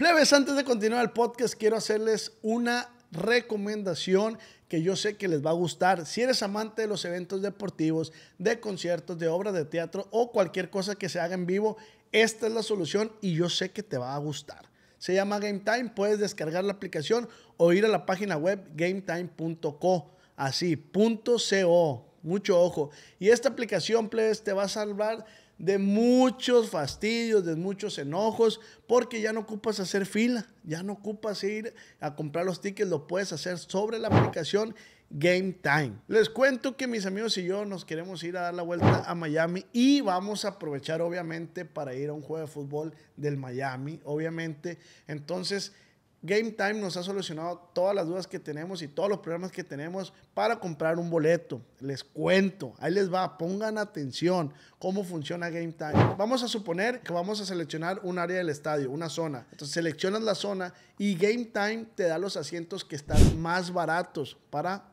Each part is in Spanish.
Plebes, antes de continuar el podcast, quiero hacerles una recomendación que yo sé que les va a gustar. Si eres amante de los eventos deportivos, de conciertos, de obras de teatro o cualquier cosa que se haga en vivo, esta es la solución y yo sé que te va a gustar. Se llama Game Time, puedes descargar la aplicación o ir a la página web gametime.co, así, punto .co, mucho ojo. Y esta aplicación, plebes, te va a salvar de muchos fastidios, de muchos enojos, porque ya no ocupas hacer fila, ya no ocupas ir a comprar los tickets, lo puedes hacer sobre la aplicación Game Time. Les cuento que mis amigos y yo nos queremos ir a dar la vuelta a Miami y vamos a aprovechar obviamente para ir a un juego de fútbol del Miami, obviamente. Entonces, Game Time nos ha solucionado todas las dudas que tenemos y todos los problemas que tenemos para comprar un boleto. Les cuento, ahí les va, pongan atención cómo funciona Game Time. Vamos a suponer que vamos a seleccionar un área del estadio, una zona. Entonces seleccionas la zona y Game Time te da los asientos que están más baratos para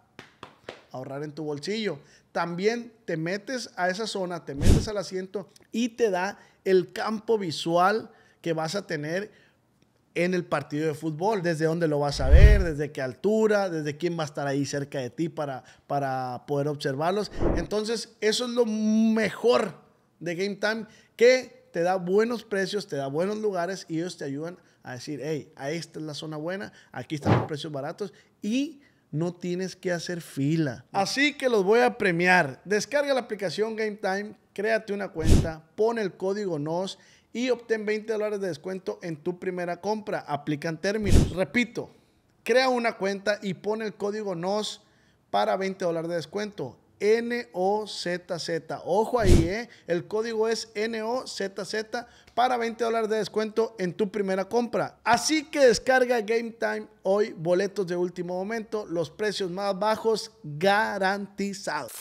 ahorrar en tu bolsillo. También te metes a esa zona, te metes al asiento y te da el campo visual que vas a tener en el partido de fútbol, desde dónde lo vas a ver, desde qué altura, desde quién va a estar ahí cerca de ti para, para poder observarlos. Entonces, eso es lo mejor de Game Time, que te da buenos precios, te da buenos lugares y ellos te ayudan a decir, hey, esta es la zona buena, aquí están los precios baratos y no tienes que hacer fila. Así que los voy a premiar. Descarga la aplicación Game Time, créate una cuenta, pon el código NOS y obtén 20 dólares de descuento en tu primera compra. Aplican términos. Repito, crea una cuenta y pone el código NOS para 20 dólares de descuento. N-O-Z-Z. Ojo ahí, ¿eh? El código es NOZZ para 20 dólares de descuento en tu primera compra. Así que descarga Game Time hoy, boletos de último momento, los precios más bajos garantizados.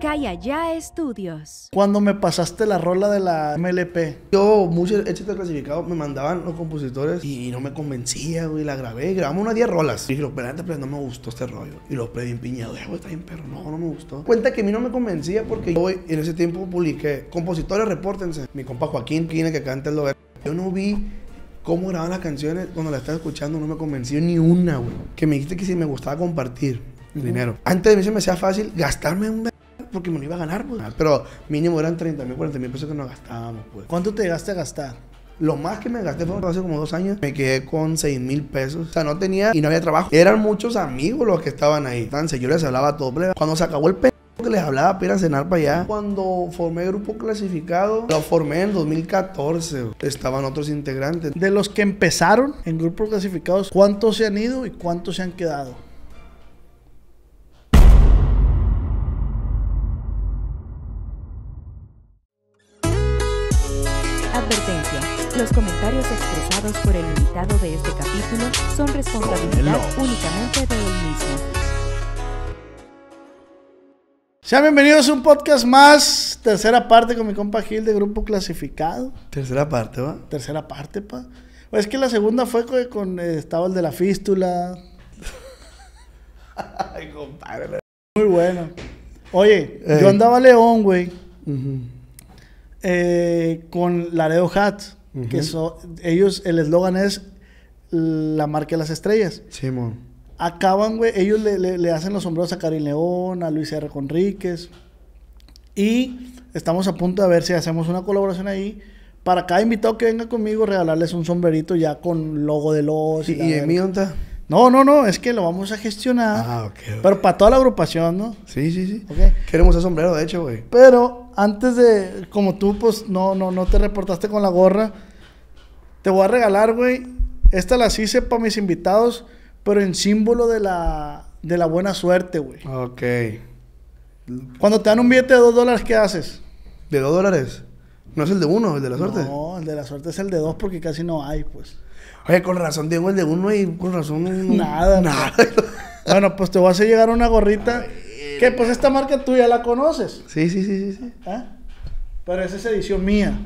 Calla Ya Estudios. Cuando me pasaste la rola de la MLP, yo muchos éxitos clasificado, me mandaban los compositores y no me convencía, güey. La grabé, grabamos unas 10 rolas. Y dije, antes pero no me gustó este rollo. Y lo pedí en piñado, ah, güey, está bien, pero no, no me gustó. Cuenta que a mí no me convencía porque yo en ese tiempo publiqué, compositores, repórtense. Mi compa Joaquín Quina, que canta el lo Yo no vi cómo graban las canciones, cuando la estaba escuchando no me convenció ni una, güey. Que me dijiste que si me gustaba compartir el dinero. Antes de mí se me hacía fácil gastarme un porque me lo iba a ganar, pues. Ah, pero mínimo eran 30 mil, 40 mil pesos que nos gastábamos, pues. ¿Cuánto te llegaste a gastar? Lo más que me gasté fue hace como dos años. Me quedé con 6 mil pesos. O sea, no tenía y no había trabajo. Eran muchos amigos los que estaban ahí. Entonces, yo les hablaba todo todo. Cuando se acabó el p*** que les hablaba para cenar para allá. Cuando formé el grupo clasificado, lo formé en 2014. Estaban otros integrantes. De los que empezaron en grupos clasificados, ¿cuántos se han ido y cuántos se han quedado? comentarios expresados por el invitado de este capítulo son responsabilidad únicamente de él mismo. Sean bienvenidos a un podcast más, tercera parte con mi compa Gil de Grupo Clasificado. Tercera parte, ¿va? Tercera parte, pa. Es que la segunda fue con, eh, estaba el de la fístula. Ay, compadre. Muy bueno. Oye, yo andaba León, güey. Eh, con Laredo Hats. Que son... ellos, el eslogan es la marca de las estrellas. Sí, Acaban, güey, ellos le, hacen los sombreros a Karin León, a Luis R. Conríquez. Y estamos a punto de ver si hacemos una colaboración ahí para cada invitado que venga conmigo regalarles un sombrerito ya con logo de los. ¿Y, y de mí No, no, no, es que lo vamos a gestionar. Ah, ok. Pero para toda la agrupación, ¿no? Sí, sí, sí. Okay. Queremos el sombrero, de hecho, güey. Pero antes de, como tú, pues no, no, no te reportaste con la gorra. Te voy a regalar, güey. esta las hice para mis invitados, pero en símbolo de la, de la buena suerte, güey. Ok. Cuando te dan un billete de dos dólares, ¿qué haces? ¿De dos dólares? ¿No es el de uno, el de la suerte? No, el de la suerte es el de dos porque casi no hay, pues. Oye, con razón digo el de uno y con razón... Nada. Pues. Nada. bueno, pues te voy a hacer llegar una gorrita. que pues esta marca tú ya la conoces. Sí, sí, sí, sí. sí. ¿Eh? Pero esa es edición mía.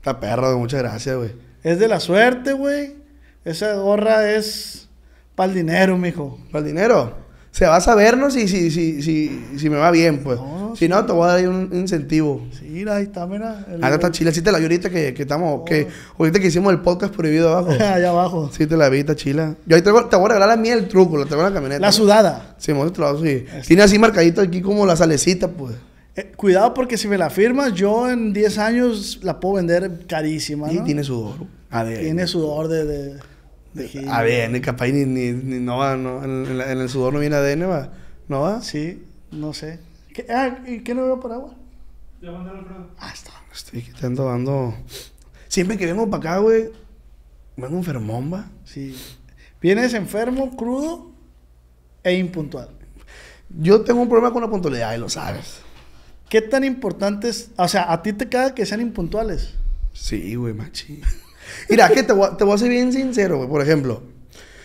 Está perro, muchas gracias, güey. Es de la suerte, güey. Esa gorra es para el dinero, mijo. ¿Para el dinero? Se va a sabernos si, si, si, si, si me va bien, pues. si no, te voy a dar un incentivo. Sí, ahí está, mira. El... Ah, está chila. Sí te la vi ahorita que, que estamos... Que, oh. ahorita que hicimos el podcast prohibido abajo. Allá abajo. Sí te la vi, está chila. Yo ahí te, te voy a regalar a mí el truco. La tengo en la camioneta. La sudada. Sí, me sí. Este. Tiene así marcadito aquí como la salecita, pues. Eh, cuidado porque si me la firmas, yo en 10 años la puedo vender carísima. ¿no? Y tiene sudor. ADN. Tiene sudor de... de, de ADN, capaz ni, ni, no va, no, en, el sudor no viene ADN, va. ¿No va? Sí, no sé. ah, ¿y qué no veo para agua? Ya Ah, está. Estoy quitando, dando... Siempre que vengo para acá, güey, vengo enfermón, va. Sí. Vienes enfermo, crudo e impuntual. Yo tengo un problema con la puntualidad y lo sabes. ¿Qué tan importantes? O sea, ¿a ti te cae que sean impuntuales? Sí, güey, machi. Mira, que te voy, a, ser bien sincero, güey. Por ejemplo,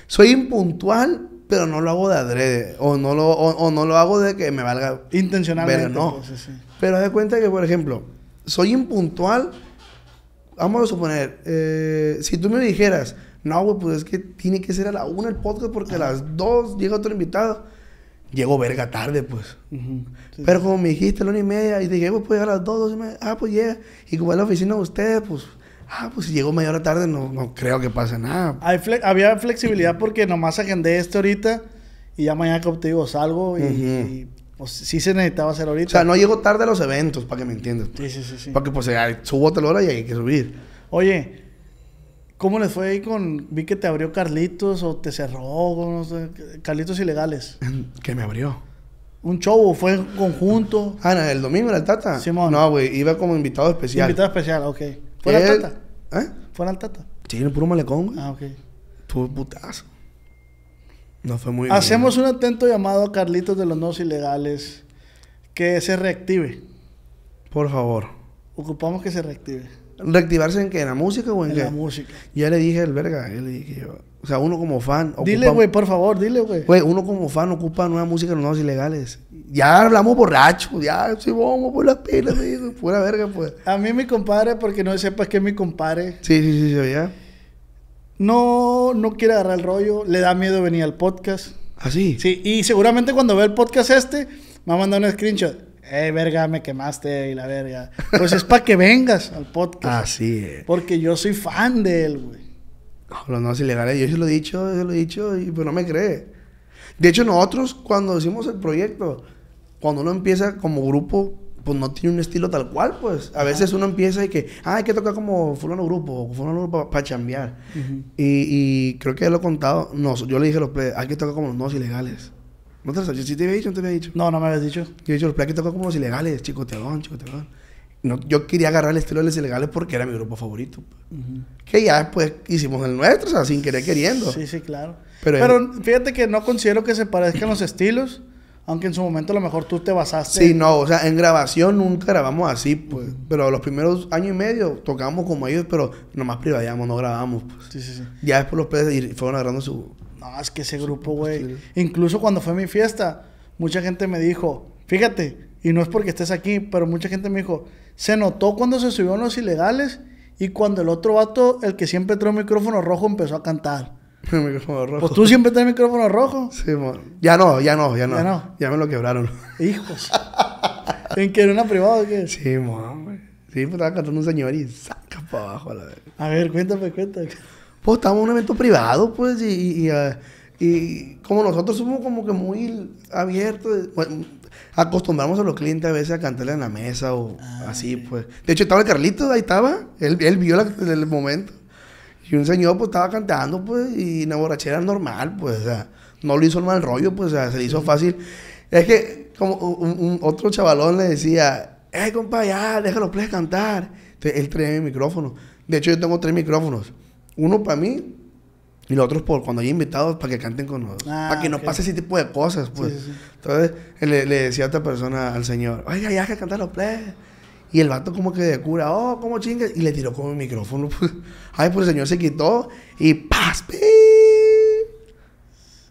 soy impuntual, pero no lo hago de adrede. O no lo, o, no lo hago de que me valga. Intencionalmente. Pero no. Pues, sí. Pero de cuenta que, por ejemplo, soy impuntual. Vamos a suponer, eh, si tú me dijeras, no, güey, pues es que tiene que ser a la una el podcast porque a las dos llega otro invitado. Llego verga tarde, pues. Pero como me dijiste, la una y media, y dije, pues puedo llegar a las dos, dos y media. Ah, pues llega. Y como a la oficina de ustedes, pues. Ah, pues si llegó media hora tarde, no, no creo que pase nada. había flexibilidad porque nomás agendé esto ahorita y ya mañana, como te digo, salgo y, pues, sí se necesitaba hacer ahorita. O sea, no llego tarde a los eventos, para que me entiendas. Pues. Sí, sí, sí, Para que, pues eh, subo a tal hora y hay que subir. Oye, ¿Cómo les fue ahí con... Vi que te abrió Carlitos o te cerró, Carlitos Ilegales. ¿Qué me abrió. Un show, fue en conjunto. Ah, el domingo era el Tata. Simón. No, güey, iba como invitado especial. Invitado especial, ok. ¿Fue el Tata? ¿Eh? ¿Fue el Tata? Sí, el puro malecón, güey. Ah, ok. Tu putazo. No fue muy Hacemos un atento llamado a Carlitos de los Nos Ilegales que se reactive. Por favor. Ocupamos que se reactive. Reactivarse en qué? ¿En la música o en, qué? En la música. Ya le dije el verga, yo le dije yo. O sea, uno como fan. dile, güey, por favor, dile, güey. Güey, uno como fan ocupa nueva música en los nuevos ilegales. Ya hablamos borrachos, ya si vamos por las pilas, pura verga, pues. A mí mi compadre, porque no sepas que es mi compadre. Sí, sí, sí, sí, No, no quiere agarrar el rollo, le da miedo venir al podcast. ¿Ah, sí? Sí, y seguramente cuando ve el podcast este, me va a mandar un screenshot eh, verga, me quemaste y la verga. Pues es para que vengas al podcast. Así Porque yo soy fan de él, güey. ...los no, ilegales... Yo se lo he dicho, se lo he dicho, y pues no me cree. De hecho, nosotros cuando hicimos el proyecto, cuando uno empieza como grupo, pues no tiene un estilo tal cual, pues. A veces uno empieza y que, ah, hay que tocar como fulano grupo, fulano grupo para pa chambear. y, creo que ya lo he contado. No, yo le dije a los players... hay que tocar como los no ilegales. ¿No te lo sabes? ¿Sí te había dicho? ¿No te había dicho? No, no me habías dicho. Yo he dicho, los tocan como los ilegales, chicoteón, chicoteón. No, yo quería agarrar el estilo de los ilegales porque era mi grupo favorito. Pues. Que ya después hicimos el nuestro, o sea, sin querer queriendo. Sí, sí, claro. Pero, fíjate que no considero que se parezcan los estilos, aunque en su momento a lo mejor tú te basaste. Sí, no, o sea, en grabación nunca grabamos así, pues. Pero los primeros año y medio tocamos como ellos, pero nomás privadíamos, no grabamos, pues. Sí, sí, sí. Ya después los peces fueron agarrando su, es que ese grupo, pues, güey. Incluso cuando fue mi fiesta, mucha gente me dijo, fíjate, y no es porque estés aquí, pero mucha gente me dijo, se notó cuando se subieron los ilegales y cuando el otro vato, el que siempre trae un micrófono rojo, empezó a cantar. micrófono rojo. Pues tú siempre traes micrófono rojo. Sí, Ya no, ya no, ya no. Ya, no. ya me lo quebraron. Hijos. ¿En que era una privada o qué? Sí, mami Sí, pues estaba cantando un señor y saca para abajo a la vez. A ver, cuéntame, cuéntame pues estamos en un evento privado, pues, y, y, ah, como nosotros somos como que muy abiertos, acostumbramos a los clientes a veces a cantarle en la mesa o ah, así, pues. De hecho, estaba el Carlito, ahí estaba, él, vio la, el momento. Y un señor, pues, estaba cantando, pues, y una borrachera normal, pues, o sea, no lo hizo el mal rollo, pues, o sea, se le hizo fácil. Es que, como un, otro chavalón le decía, eh, compa, ya, déjalo, puedes cantar. Entonces, él trae mi micrófono. De hecho, yo tengo tres micrófonos. Uno para mí y los otros por cuando hay invitados para que canten con nosotros. para ah, que no pase ese tipo de cosas, pues. Entonces eh, le, decía a otra persona al señor, oiga, ya que cantar los play. Y el vato como que de cura, oh, ¿cómo chingas. Y le tiró con el micrófono. Pues. Ay, pues el señor se quitó y ¡paz!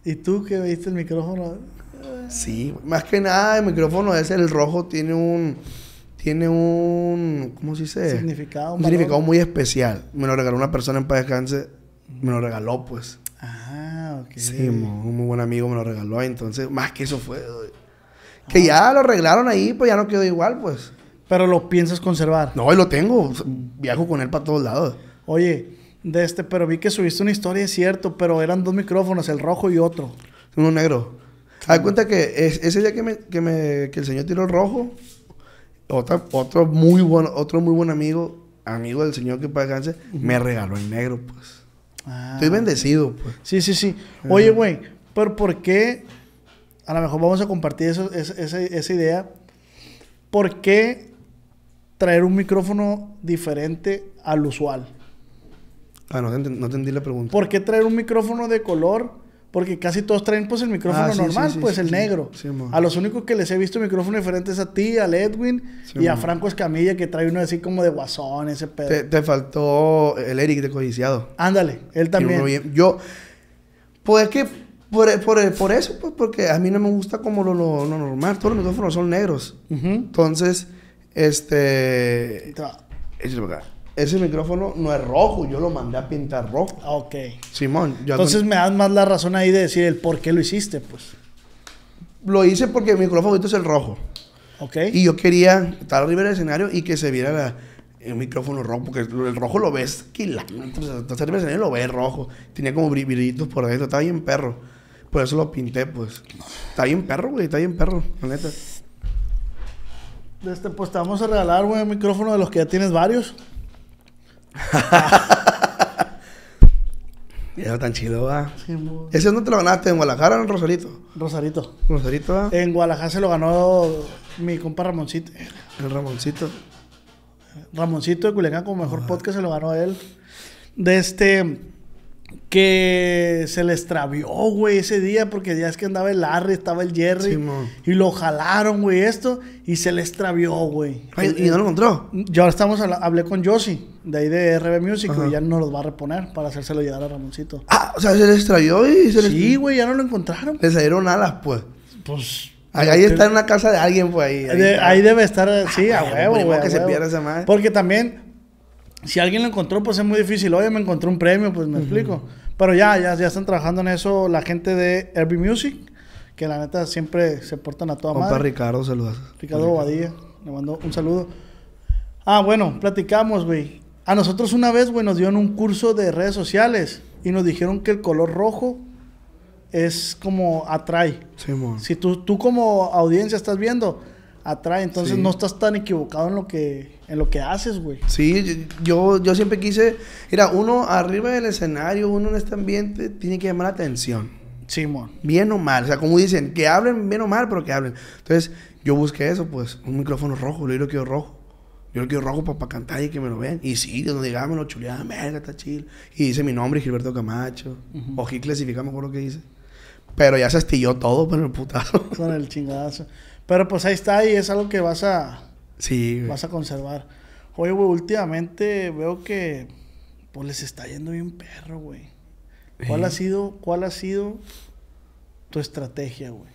¿Y tú que viste el micrófono? Sí, más que nada el micrófono es el rojo, tiene un tiene un, ¿cómo se dice? Significado. significado muy especial. Me lo regaló una persona en paz descanse. Me lo regaló, pues. Ah, ok. Sí, un muy buen amigo me lo regaló. Entonces, más que eso fue... Que ah. ya lo arreglaron ahí, pues ya no quedó igual, pues. Pero lo piensas conservar. No, hoy lo tengo. Viajo con él para todos lados. Oye, de este, pero vi que subiste una historia, es cierto, pero eran dos micrófonos, el rojo y otro. Uno negro. Haz cuenta que ese día que, me, que, me, que el señor tiró el rojo, otro, muy buen, otro muy buen amigo, amigo del señor que paga me regaló el negro, pues. Ah. Estoy bendecido, pues. Sí, sí, sí. Oye, güey, pero ¿por qué? A lo mejor vamos a compartir eso, esa, esa, idea. ¿Por qué traer un micrófono diferente al usual? Ah, no, no entendí la pregunta. ¿Por qué traer un micrófono de color porque casi todos traen pues el micrófono ah, normal, pues el negro. a los únicos que les he visto micrófono diferente es a ti, al Edwin y a Franco Escamilla, que trae uno así como de guasón, ese pedo. Te, faltó el Eric de Codiciado. Ándale, él también. Yo, pues es que por, eso, pues porque a mí no me gusta como lo, normal. Todos los micrófonos son negros. Entonces, este... Échale para acá ese micrófono no es rojo, yo lo mandé a pintar rojo. Ah, ok. Simón, yo Entonces me das más la razón ahí de decir el por qué lo hiciste, pues. Lo hice porque mi micrófono es el rojo. Ok. Y yo quería estar arriba del escenario y que se viera el micrófono rojo, porque el rojo lo ves kilómetros, entonces arriba del escenario lo ves rojo. Tenía como brillitos por ahí. estaba bien perro. Por eso lo pinté, pues. Está bien perro, güey, está bien perro, la neta. Este, pues te vamos a regalar, güey, el micrófono de los que ya tienes varios. Era tan chido, va. ¿Ese no te lo ganaste? ¿En Guadalajara o en Rosarito? Rosarito. Rosarito, En Guadalajara se lo ganó mi compa Ramoncito. El Ramoncito. Ramoncito de Culiacán como mejor podcast se lo ganó él. De este que se le extravió, güey, ese día, porque ya es que andaba el Larry, estaba el Jerry, y lo jalaron, güey, esto, y se le extravió, güey. ¿Y no lo encontró? Yo ahora estamos, hablé con Josie, de ahí de RB Music, y ya no los va a reponer para hacérselo llegar a Ramoncito. Ah, o sea, se le extravió y se le... Sí, güey, ya no lo encontraron. Le salieron alas, pues. Pues... Ahí, está en la casa de alguien, pues ahí. debe estar, sí, ah, a huevo, güey. que se pierda esa madre. Porque también si alguien lo encontró, pues es muy difícil. Oye, me encontró un premio, pues me explico. Pero ya, ya, ya están trabajando en eso la gente de Airbnb Music, que la neta siempre se portan a toda Opa, Ricardo, saludos. Ricardo Bobadilla, le mando un saludo. Ah, bueno, platicamos, güey. A nosotros una vez, güey, nos dieron un curso de redes sociales y nos dijeron que el color rojo es como atrae. Sí, Si tú, tú como audiencia estás viendo, atrae. Entonces no estás tan equivocado en lo que, en lo que haces, güey. Sí, yo, yo siempre quise. Mira, uno arriba del escenario, uno en este ambiente, tiene que llamar la atención. Sí, mon. bien o mal. O sea, como dicen, que hablen bien o mal, pero que hablen. Entonces, yo busqué eso, pues, un micrófono rojo, yo lo quiero rojo. Yo lo quiero rojo para, cantar y que me lo vean. Y sí, donde no digamos, lo está chido. Y dice mi nombre, Gilberto Camacho. O Gil clasifica, lo que dice. Pero ya se estilló todo con pues, el putazo. Con el chingadazo. Pero pues ahí está y es algo que vas a... Sí, Vas a conservar. Oye, güey, últimamente veo que pues les está yendo bien perro, güey. ¿Cuál ha sido, cuál ha sido tu estrategia, güey?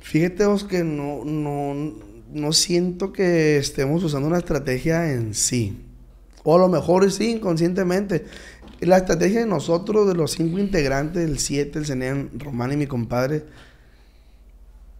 Fíjate vos que no, no, siento que estemos usando una estrategia en sí. O a lo mejor sí, inconscientemente. La estrategia de nosotros, de los cinco integrantes, el siete, el señor Román y mi compadre,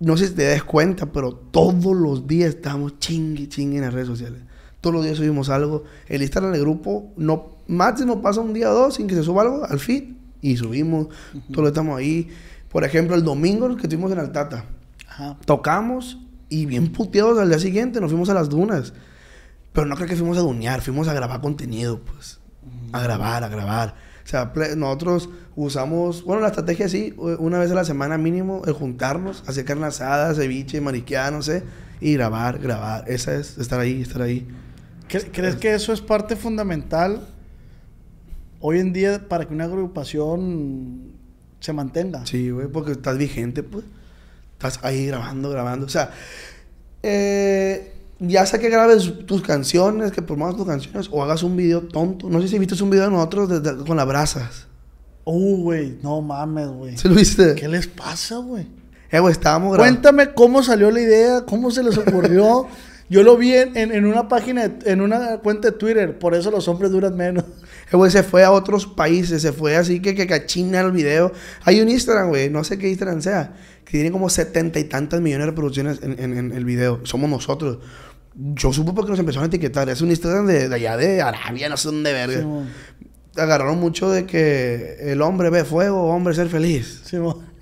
no sé si te das cuenta, pero todos los días estamos chingue, chingue en las redes sociales. Todos los días subimos algo. El Instagram del grupo, no, máximo pasa un día o dos sin que se suba algo al feed y subimos. Todos estamos ahí. Por ejemplo, el domingo que estuvimos en Altata, Ajá. tocamos y bien puteados al día siguiente nos fuimos a las dunas. Pero no creo que fuimos a dunear, fuimos a grabar contenido, pues. A grabar, a grabar. O sea, nosotros usamos, bueno, la estrategia sí, una vez a la semana mínimo, el juntarnos, hacer carne asada, ceviche, mariqueada, no sé, y grabar, grabar. Esa es, estar ahí, estar ahí. ¿Crees que eso es parte fundamental hoy en día para que una agrupación se mantenga? Sí, güey, porque estás vigente, pues. Estás ahí grabando, grabando. O sea, eh, ya sea que grabes tus canciones, que promuevas tus canciones o hagas un video tonto. No sé si viste un video de nosotros con las brasas. Uh, güey, no mames, güey. ¿Se lo viste? ¿Qué les pasa, güey? Eh, güey, estábamos grabando. Cuéntame cómo salió la idea, cómo se les ocurrió. Yo lo vi en, en, una página, en una cuenta de Twitter, por eso los hombres duran menos. Eh, güey, se fue a otros países, se fue así que, que, cachina el video. Hay un Instagram, güey, no sé qué Instagram sea que tiene como setenta y tantas millones de reproducciones en, el video. Somos nosotros. Yo supe porque nos empezaron a etiquetar. Es una historia de, de allá de Arabia, no sé dónde verga. Agarraron mucho de que el hombre ve fuego, hombre ser feliz.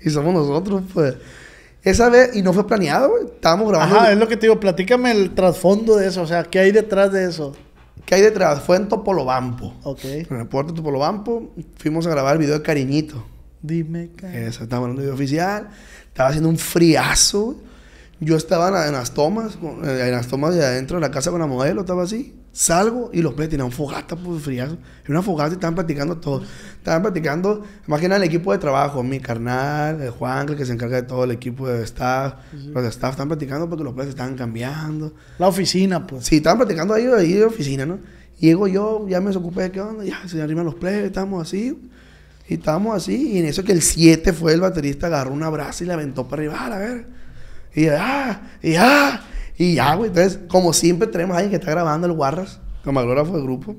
y somos nosotros, pues. Esa vez, y no fue planeado, Estábamos grabando. Ajá, es lo que te digo. Platícame el trasfondo de eso. O sea, ¿qué hay detrás de eso? ¿Qué hay detrás? Fue en Topolobampo. Ok. En el puerto de Topolobampo fuimos a grabar el video de Cariñito. Dime, Cariñito. Eso, estábamos en un video oficial. Estaba haciendo un friazo, Yo estaba en, las tomas, eh, en las tomas de adentro de la casa con la modelo, estaba así. Salgo y los players tenían fogata, pues friazo. Era una fogata y estaban platicando todos. Estaban platicando, imagina el equipo de trabajo, mi carnal, Juan, que se encarga de todo el equipo de staff. Los staff estaban platicando porque pues, los players estaban cambiando. La oficina, pues. Sí, estaban platicando ahí, ahí de oficina, ¿no? llego yo, ya me ocupé de qué onda, ya se arriman los players, estamos así. Y estábamos así, y en eso que el 7 fue el baterista, agarró una brasa y la aventó para arriba, ah, a ver. Y ah, y ah, y ya, güey. Entonces, como siempre tenemos a alguien que está grabando el Warras, fue el grupo,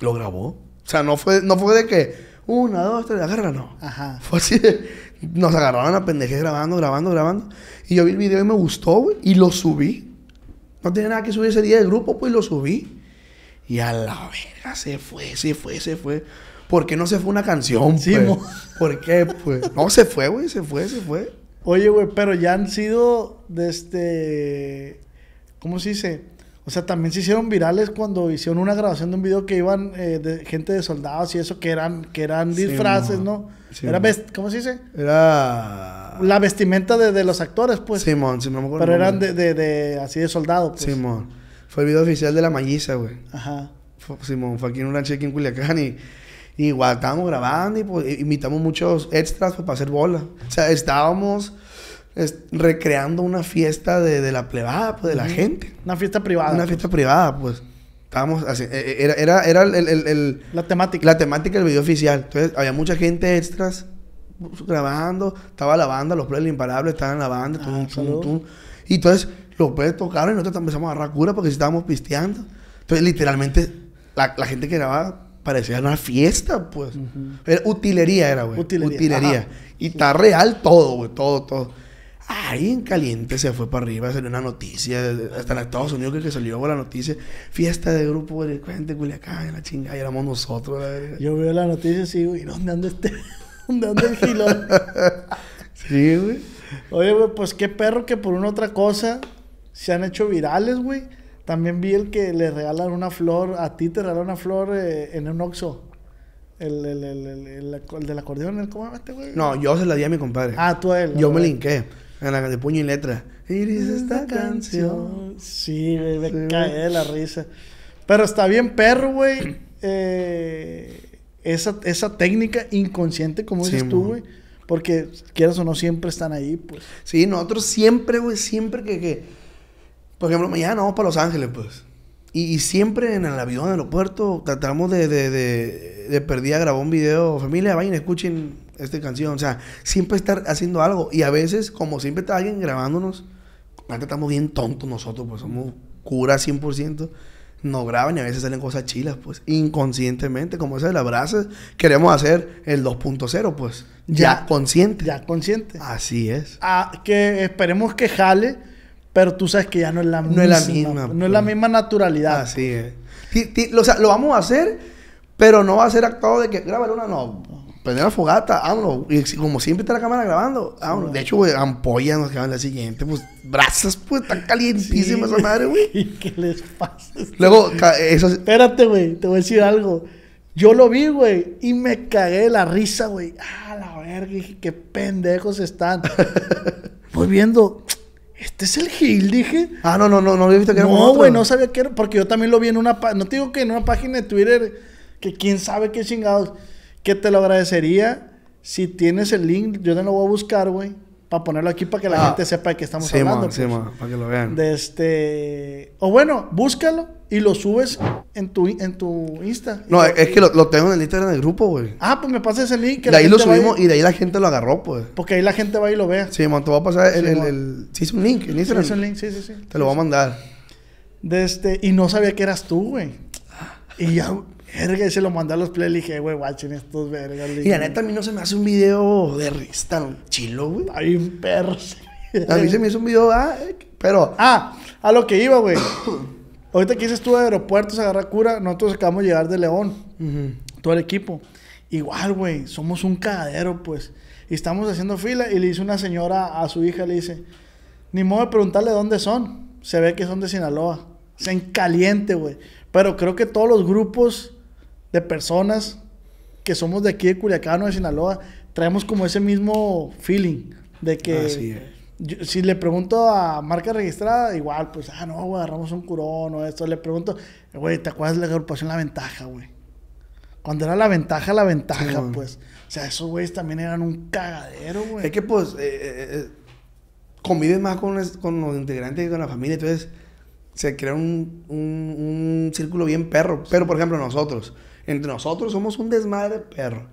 lo grabó. O sea, no fue, no fue de que una, dos, tres, agarra, no. Ajá. Fue así de, nos agarraron a pendeje grabando, grabando, grabando. Y yo vi el video y me gustó, güey, y lo subí. No tenía nada que subir ese día del grupo, pues lo subí. Y a la verga se fue, se fue, se fue. ¿Por qué no se fue una canción, sí, pues? ¿Por qué, pues? No, se fue, güey. Se fue, se fue. Oye, güey, pero ya han sido de este... ¿Cómo se dice? O sea, también se hicieron virales cuando hicieron una grabación de un video que iban eh, de gente de soldados y eso, que eran, que eran disfraces, ¿no? Sí, Era ¿Cómo se dice? Era... La vestimenta de, los actores, pues. Simón, si no me acuerdo. Pero eran de, así de soldados, pues. Simón. Fue el video oficial de la malliza, güey. Ajá. Simón, fue aquí en un rancho aquí en Culiacán y igual estábamos grabando y pues, invitamos muchos extras pues, para hacer bola. O sea, estábamos recreando una fiesta de, la plebada, pues, de la gente. Una fiesta privada. Una pues. fiesta privada, pues. Estábamos así. E, e, era, era, era el, el, La temática. La temática del video oficial. Entonces, había mucha gente extras grabando. Estaba la banda, los plebes imparables estaban en la banda. Ah, y entonces, los plebes tocaron y nosotros empezamos a agarrar cura porque estábamos pisteando. Entonces, literalmente, la, la gente que grababa parecía una fiesta, pues. utilería era, güey. Utilería. utilería. Y está real todo, güey. Todo, todo. Ahí en caliente se fue para arriba, salió una noticia, hasta en Estados Unidos que salió la noticia, fiesta de grupo delincuente, Culiacán, la chingada, éramos nosotros. La Yo veo la noticia y güey. dónde anda este? ¿Dónde anda el gilón? sí, güey. Oye, güey, pues qué perro que por una otra cosa se han hecho virales, güey. También vi el que le regalan una flor, a ti te regalan una flor eh, en un oxo. El, el, el, el, del acordeón, ¿cómo este güey? No, yo se la di a mi compadre. Ah, tú a él. Yo me linqué. En la de puño y letra. Iris esta canción. Sí, me, me cae de la risa. Pero está bien perro, güey. Eh, esa, técnica inconsciente, como dices tú, güey. Porque quieras o no, siempre están ahí, pues. Sí, nosotros siempre, güey, siempre que por ejemplo, mañana vamos para Los Ángeles, pues. Y, siempre en el avión, en el aeropuerto, tratamos de, de, de, perdida grabar un video. Familia, vayan, escuchen esta canción. O sea, siempre estar haciendo algo. Y a veces, como siempre está alguien grabándonos, antes estamos bien tontos nosotros, pues somos curas 100%. no graban y a veces salen cosas chilas, pues, inconscientemente, como esa de la Queremos hacer el 2.0, pues, ya, ya, consciente. Ya consciente. Así es. Ah, que esperemos que jale pero tú sabes que ya no es la no misma. Es la misma no es la pues. misma naturalidad. Así es. lo, o sea, lo vamos a hacer, pero no va a ser actuado de que grabar una, no. Prender la fogata, vámonos. Y como siempre está la cámara grabando, vámonos. De hecho, güey, ampollas nos quedan la siguiente. Pues brazas, pues, están calientísimas esa madre, güey. ¿Y qué les pasa? Luego, eso... Espérate, güey, te voy a decir algo. Yo lo vi, güey, y me cagué de la risa, güey. Ah, la verga, qué pendejos están. Voy viendo, este es el Gil, dije. Ah, no, no, no, no había visto que era No, güey, no sabía que era. Porque yo también lo vi en una. No te digo que en una página de Twitter. Que quién sabe qué chingados. Que te lo agradecería. Si tienes el link, yo te lo voy a buscar, güey. Para ponerlo aquí para que la ah. gente sepa de qué estamos hablando. Pues. para que lo vean. De este. O bueno, búscalo y lo subes en tu, en tu Insta. No, es, que lo, tengo en el Instagram del grupo, güey. Ah, pues me pasa ese link. de ahí lo subimos y de ahí la gente lo agarró, pues. Porque ahí la gente va y lo vea. Sí, man, te voy a pasar el, el, Sí, es un link en Instagram. es un link, sí, sí, sí. Te lo voy a mandar. este, y no sabía que eras tú, güey. Ah. Y ya, verga, se lo mandé a los play. Y dije, güey, guachen estos vergas. Y la neta, a mí no se me hace un video de Instagram chilo, güey. Ay, un perro. a mí se me hizo un video, ah, eh, pero. Ah, a lo que iba, güey. Ahorita que dices tú de aeropuertos, agarrar cura, nosotros acabamos de llegar de León, todo el equipo. Igual, güey, somos un cagadero, pues. Y estamos haciendo fila y le dice una señora a su hija, le dice, ni modo de preguntarle dónde son. Se ve que son de Sinaloa. Se caliente, güey. Pero creo que todos los grupos de personas que somos de aquí de Culiacán de Sinaloa, traemos como ese mismo feeling de que... Así es si le pregunto a marca registrada, igual, pues, ah, no, güey, agarramos un curón o esto. Le pregunto, güey, ¿te acuerdas de la agrupación La Ventaja, güey? Cuando era La Ventaja, La Ventaja, pues. O sea, esos güeyes también eran un cagadero, güey. Es que, pues, eh, eh, eh conviven más con, con los integrantes que con la familia. Entonces, se crea un, un, un círculo bien perro. Pero, por ejemplo, nosotros. Entre nosotros somos un desmadre perro.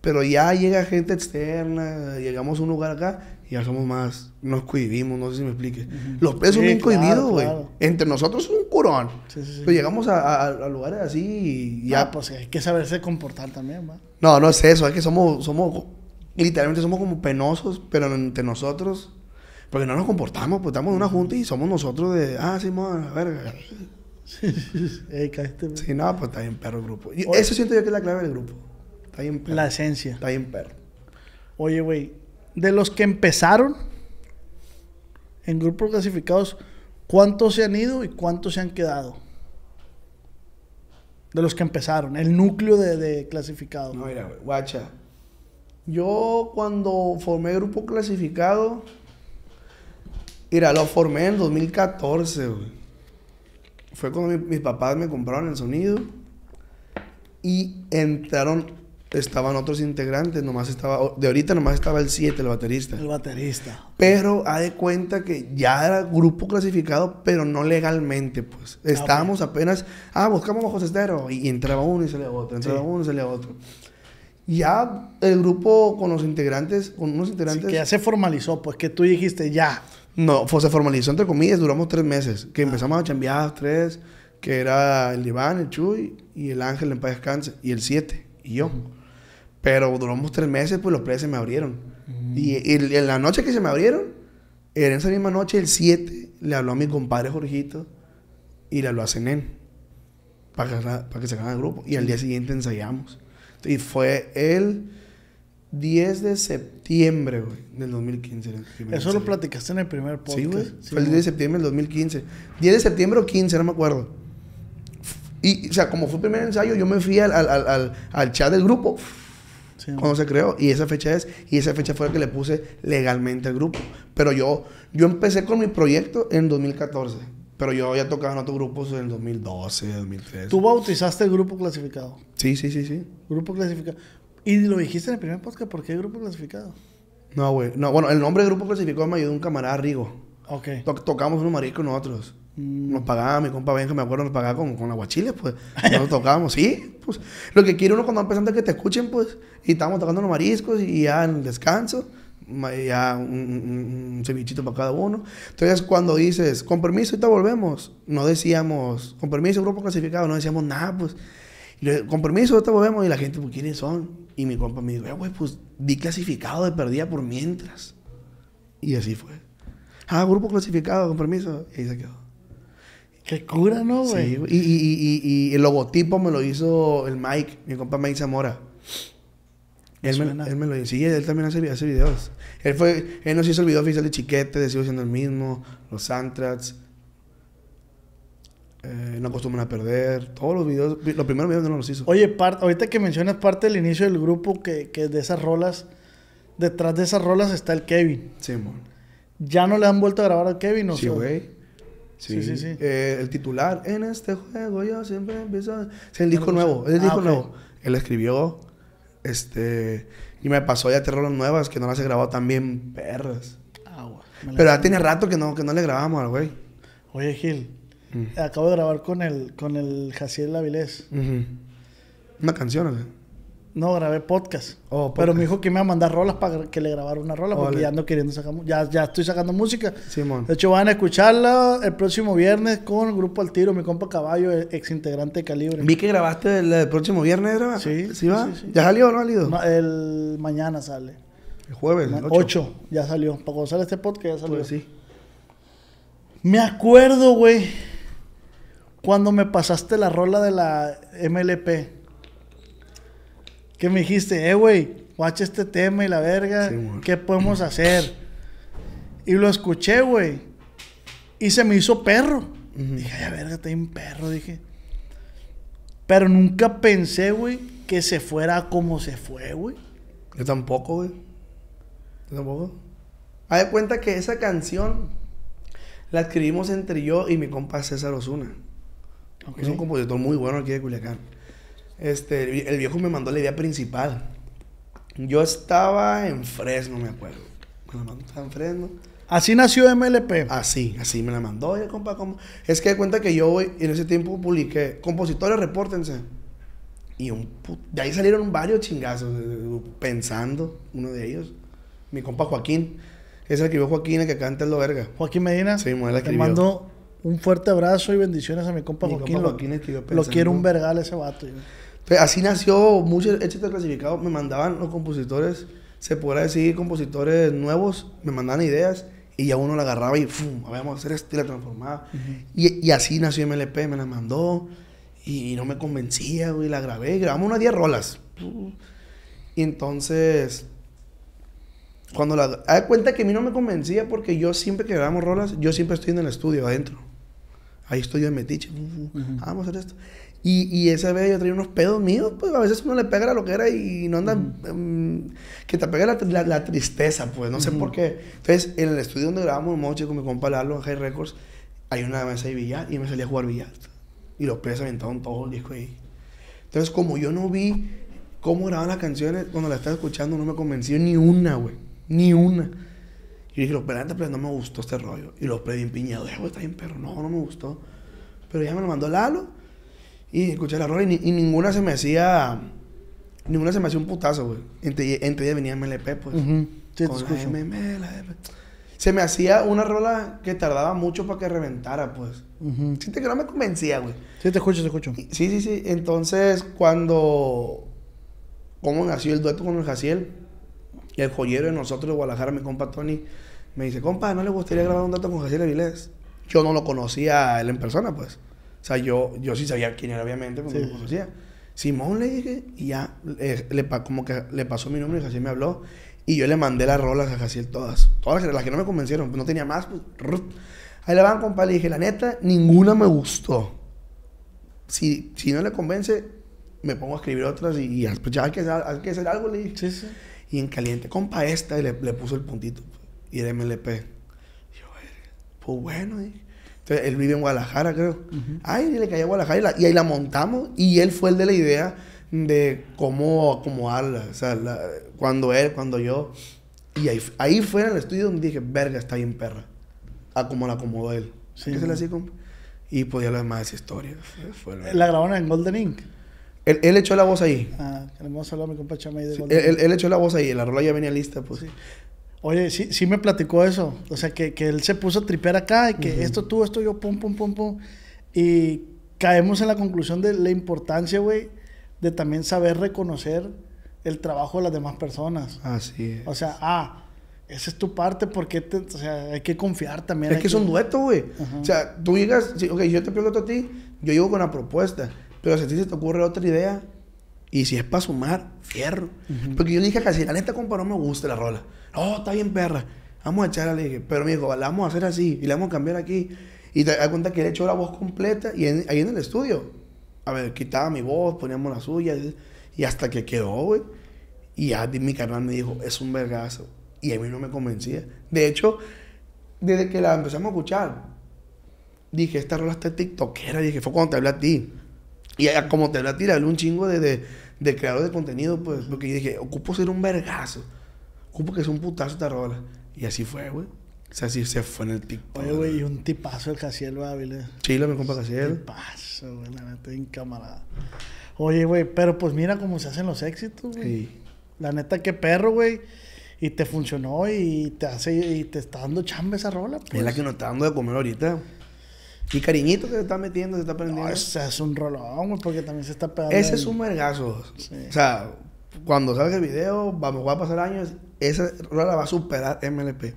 Pero ya llega gente externa, llegamos a un lugar acá ya somos más, nos cohibimos, no sé si me expliques. Los pesos sí, son güey. Entre nosotros es un curón. Sí, Pero pues llegamos a, lugares así y ya. Ah, pues hay que saberse comportar también, ¿va? No, no es eso, es que somos, somos, literalmente somos como penosos, pero entre nosotros, porque no nos comportamos, pues estamos en una junta y somos nosotros de, ah, sí, a verga. Sí, sí, Ey, sí, no, pues está bien perro el grupo. eso siento yo que es la clave del grupo. Está bien perro. La esencia. Está bien perro. Oye, güey, de los que empezaron en grupos clasificados, ¿cuántos se han ido y cuántos se han quedado? De los que empezaron, el núcleo de, clasificados. No, mira, guacha. Yo cuando formé grupo clasificado, mira, lo formé en 2014, güey. Fue cuando mis papás me compraron el sonido y entraron estaban otros integrantes, nomás estaba, de ahorita nomás estaba el 7, el baterista. El baterista. Pero ha de cuenta que ya era grupo clasificado, pero no legalmente, pues. Ah, Estábamos apenas, ah, buscamos a cestero, y, entraba uno y salía otro, entraba uno y salía otro. Ya el grupo con los integrantes, con unos integrantes... que ya se formalizó, pues que tú dijiste ya. No, fue, se formalizó entre comillas, duramos tres meses, que ah. empezamos a chambear tres, que era el Iván, el Chuy y el Ángel en paz descanse, y el 7 y yo. Pero duramos tres meses, pues los precios se me abrieron. Mm. Y, en la noche que se me abrieron, en esa misma noche, el 7, le habló a mi compadre Jorgito y le habló a en para que, para que el grupo. Y al día siguiente ensayamos. Y fue el 10 de septiembre, del 2015. Eso lo platicaste en el primer podcast. Sí, güey. fue el 10 de septiembre del 2015. 10 de septiembre o 15, no me acuerdo. Y, o sea, como fue el primer ensayo, yo me fui al, al, al, al chat del grupo cuando se creó. Y esa fecha es, y esa fecha fue la que le puse legalmente al grupo. Pero yo, yo empecé con mi proyecto en 2014. Pero yo ya tocaba en otros grupos en 2012, 2013. ¿Tú bautizaste el grupo clasificado? Sí, sí, sí, sí. Grupo clasificado. ¿Y lo dijiste en el primer podcast? ¿Por qué grupo clasificado? No, güey. No, bueno, el nombre de grupo clasificado me ayudó un camarada, Rigo. Ok. tocamos unos maricos nosotros. Mm. nos pagaba mi compa Benja, me acuerdo, nos pagaba con, con aguachiles, pues. Nos tocábamos, sí. Pues, lo que quiere uno cuando va empezando es que te escuchen, pues. Y estábamos tocando los mariscos y ya en descanso, ya un, un, para cada uno. Entonces, cuando dices, con permiso, ahorita volvemos, no decíamos, con permiso, grupo clasificado, no decíamos nada, pues. Le, con permiso, ahorita volvemos. Y la gente, pues, ¿quiénes son? Y mi compa me dijo, eh, güey, pues, di clasificado de perdida por mientras. Y así fue. Ah, grupo clasificado, con permiso. Y ahí se quedó. Qué cura, ¿no, güey? Sí. Y, y, y, y, el logotipo me lo hizo el Mike, mi compa Mike Zamora. Él me, lo hizo. Sí, él también hace, videos. Él, fue, nos hizo el video oficial de Chiquete, de Sigo Siendo el Mismo, los Antrats, eh, no acostumbran a perder. Todos los videos, los primeros videos no los hizo. Oye, ahorita que mencionas parte del inicio del grupo, que, que de esas rolas, detrás de esas rolas está el Kevin. Sí, amor. ¿Ya no le han vuelto a grabar al Kevin? ¿o sí, güey. Sí, sí, sí. Eh, el titular, en este juego yo siempre empiezo... Es el disco ah, nuevo, es el disco ah, nuevo. Él escribió, este... Y me pasó ya terror nuevas que no las he grabado también, perras. Pero ya tiene rato que no, que no le grabamos al güey. Oye, Gil, mm. acabo de grabar con el, con el Jaciel Lavilés. Una canción, ¿o no, grabé podcast. Oh, Pero me dijo que me iba a mandar rolas para que le grabara una rola porque ya ando queriendo sacar... Ya, ya estoy sacando música. Simón. De hecho, van a escucharla el próximo viernes con el Grupo Al Tiro, mi compa Caballo, e-, ex integrante de Calibre. Vi que grabaste el, próximo viernes, ¿verdad? Sí. ¿Sí va? ¿Ya salió o no ha salido? el mañana sale. El jueves, El 8. Ya salió. Para cuando sale este podcast ya pues salió. Pues sí. Me acuerdo, güey, cuando me pasaste la rola de la MLP que me dijiste, eh, güey, watch este tema y la verga, ¿qué podemos hacer? Y lo escuché, güey, y se me hizo perro. Dije, ay, verga, está un perro, dije. Pero nunca pensé, güey, que se fuera como se fue, güey. Yo tampoco, güey. Yo tampoco. Haz cuenta que esa canción la escribimos entre yo y mi compa César Osuna. Es un compositor muy bueno aquí de Culiacán. Este, el viejo me mandó la idea principal. Yo estaba en Fresno, me acuerdo. Me la mandó, estaba en Fresno. Así nació MLP. Así, así me la mandó. compa, como, Es que de cuenta que yo voy, en ese tiempo publiqué, compositores, repórtense. Y un de ahí salieron varios chingazos, pensando, uno de ellos, mi compa Joaquín. Es el que vio Joaquín, el que canta el lo verga. Joaquín Medina. Sí, Te mando un fuerte abrazo y bendiciones a mi compa Joaquín. lo, quiero un vergal ese vato. Pues, así nació muchos éxito clasificado. Me mandaban los compositores, se podrá decir, compositores nuevos, me mandaban ideas y ya uno la agarraba y ¡fum! Vamos a hacer esto y la transformaba. y, así nació MLP, me la mandó y, no me convencía, güey, la grabé. Grabamos unas 10 rolas. Y entonces, cuando la. Haz cuenta que a mí no me convencía porque yo siempre que grabamos rolas, yo siempre estoy en el estudio adentro. Ahí estoy yo en metiche. Vamos a hacer esto. Y, y esa vez yo traía unos pedos míos, pues a veces uno le pega lo que era y no anda. Em, que te pega la, la, tristeza, pues no sé por qué. Entonces, en el estudio donde grabamos Moche con mi compa Lalo, High Records, hay una mesa de billar y me salía a jugar billar. Y los pedos aventaron todo el disco ahí. Entonces, como yo no vi cómo grababan las canciones, cuando las estaba escuchando no me convenció ni una, güey. Ni una. Y dije, los pero pues, no me gustó este rollo. Y los pedí en piñado. está bien, perro. No, no me gustó. Pero ya me lo mandó Lalo. Y escuché la rola y, ninguna se me hacía. Ninguna se me hacía un putazo, güey. Entre, entre venía MLP, pues. Se me hacía una rola que tardaba mucho para que reventara, pues. Siente que no me convencía, güey. Sí, te escucho, te escucho. sí, sí, sí. Entonces, cuando. ¿Cómo nació el dueto con el Jaciel? el joyero de nosotros de Guadalajara, mi compa Tony me dice, compa, ¿no le gustaría grabar un dato con Jaciel Avilés? Yo no lo conocía él en persona, pues. O sea, yo, yo sí sabía quién era, obviamente, pero no lo conocía. Simón le dije, y ya, eh, le, como que le pasó mi número y Jaciel me habló. Y yo le mandé las rolas a Jaciel todas. Todas las que no me convencieron, no tenía más. Pues, Ahí la van, compa, le dije, la neta, ninguna me gustó. Si, si no le convence, me pongo a escribir otras y, y pues, ya hay que, hacer, que hacer algo, le dije. Sí, sí. Y en caliente, compa, esta, y le, le puso el puntito y el MLP. Y yo, pues bueno, eh". Entonces, él vive en Guadalajara, creo. Ay, dile que a Guadalajara. Y, ahí la montamos. Y él fue el de la idea de cómo acomodarla. O sea, cuando él, cuando yo. Y ahí, ahí fue en el estudio donde dije, verga, está bien perra. A cómo la acomodó él. ¿Qué se le hacía compa? Y pues ya lo demás esa historia. Eh, ¿La grabaron en Golden Inc? Él, echó la voz ahí. Ah, que le a mi compa Chamay de Golden él, él, él, echó la voz ahí. La rola ya venía lista, pues. Sí. Oye, sí, sí me platicó eso. O sea, que, que él se puso a tripear acá y que esto tú, esto yo, pum, pum, pum, pum. Y caemos en la conclusión de la importancia, güey, de también saber reconocer el trabajo de las demás personas. Así es. O sea, ah, esa es tu parte, porque o sea, hay que confiar también. Es que, es un dueto, güey. O sea, tú llegas, ok, yo te pregunto a ti, yo llego con una propuesta, pero si a ti se te ocurre otra idea, y si es para sumar, fierro. Porque yo le dije a Casi, la neta, compa, no me gusta la rola. No, está bien, perra. Vamos a echarla, le dije. Pero me dijo, la vamos a hacer así y la vamos a cambiar aquí. Y te das cuenta que él echó la voz completa y ahí en el estudio. A ver, quitaba mi voz, poníamos la suya y hasta que quedó, güey. Y ya mi carnal me dijo, es un vergazo. Y a mí no me convencía. De hecho, desde que la empezamos a escuchar, dije, esta rola está tiktokera. Dije, fue cuando te hablé a ti. Y como te hablé a ti, le hablé un chingo de, de ...de creador de contenido, pues, porque yo dije, ocupo ser un vergazo. Ocupo que es un putazo esta rola. Y así fue, güey. O sea, así se fue en el TikTok. Oye, güey, y un tipazo el Casiel Ávila. lo mi compa Casiel. Tipazo, güey, la neta, encamada Oye, güey, pero pues mira cómo se hacen los éxitos, güey. Sí. La neta, qué perro, güey. Y te funcionó y te hace y te está dando chamba esa rola. Pues. Es la pues. que nos está dando de comer ahorita. Y cariñito que se está metiendo, se está prendiendo. O ese es un rolón, porque también se está pegando. Ese es un mergazo. O sea, cuando salga el video, vamos, va a pasar años, esa rola va a superar MLP.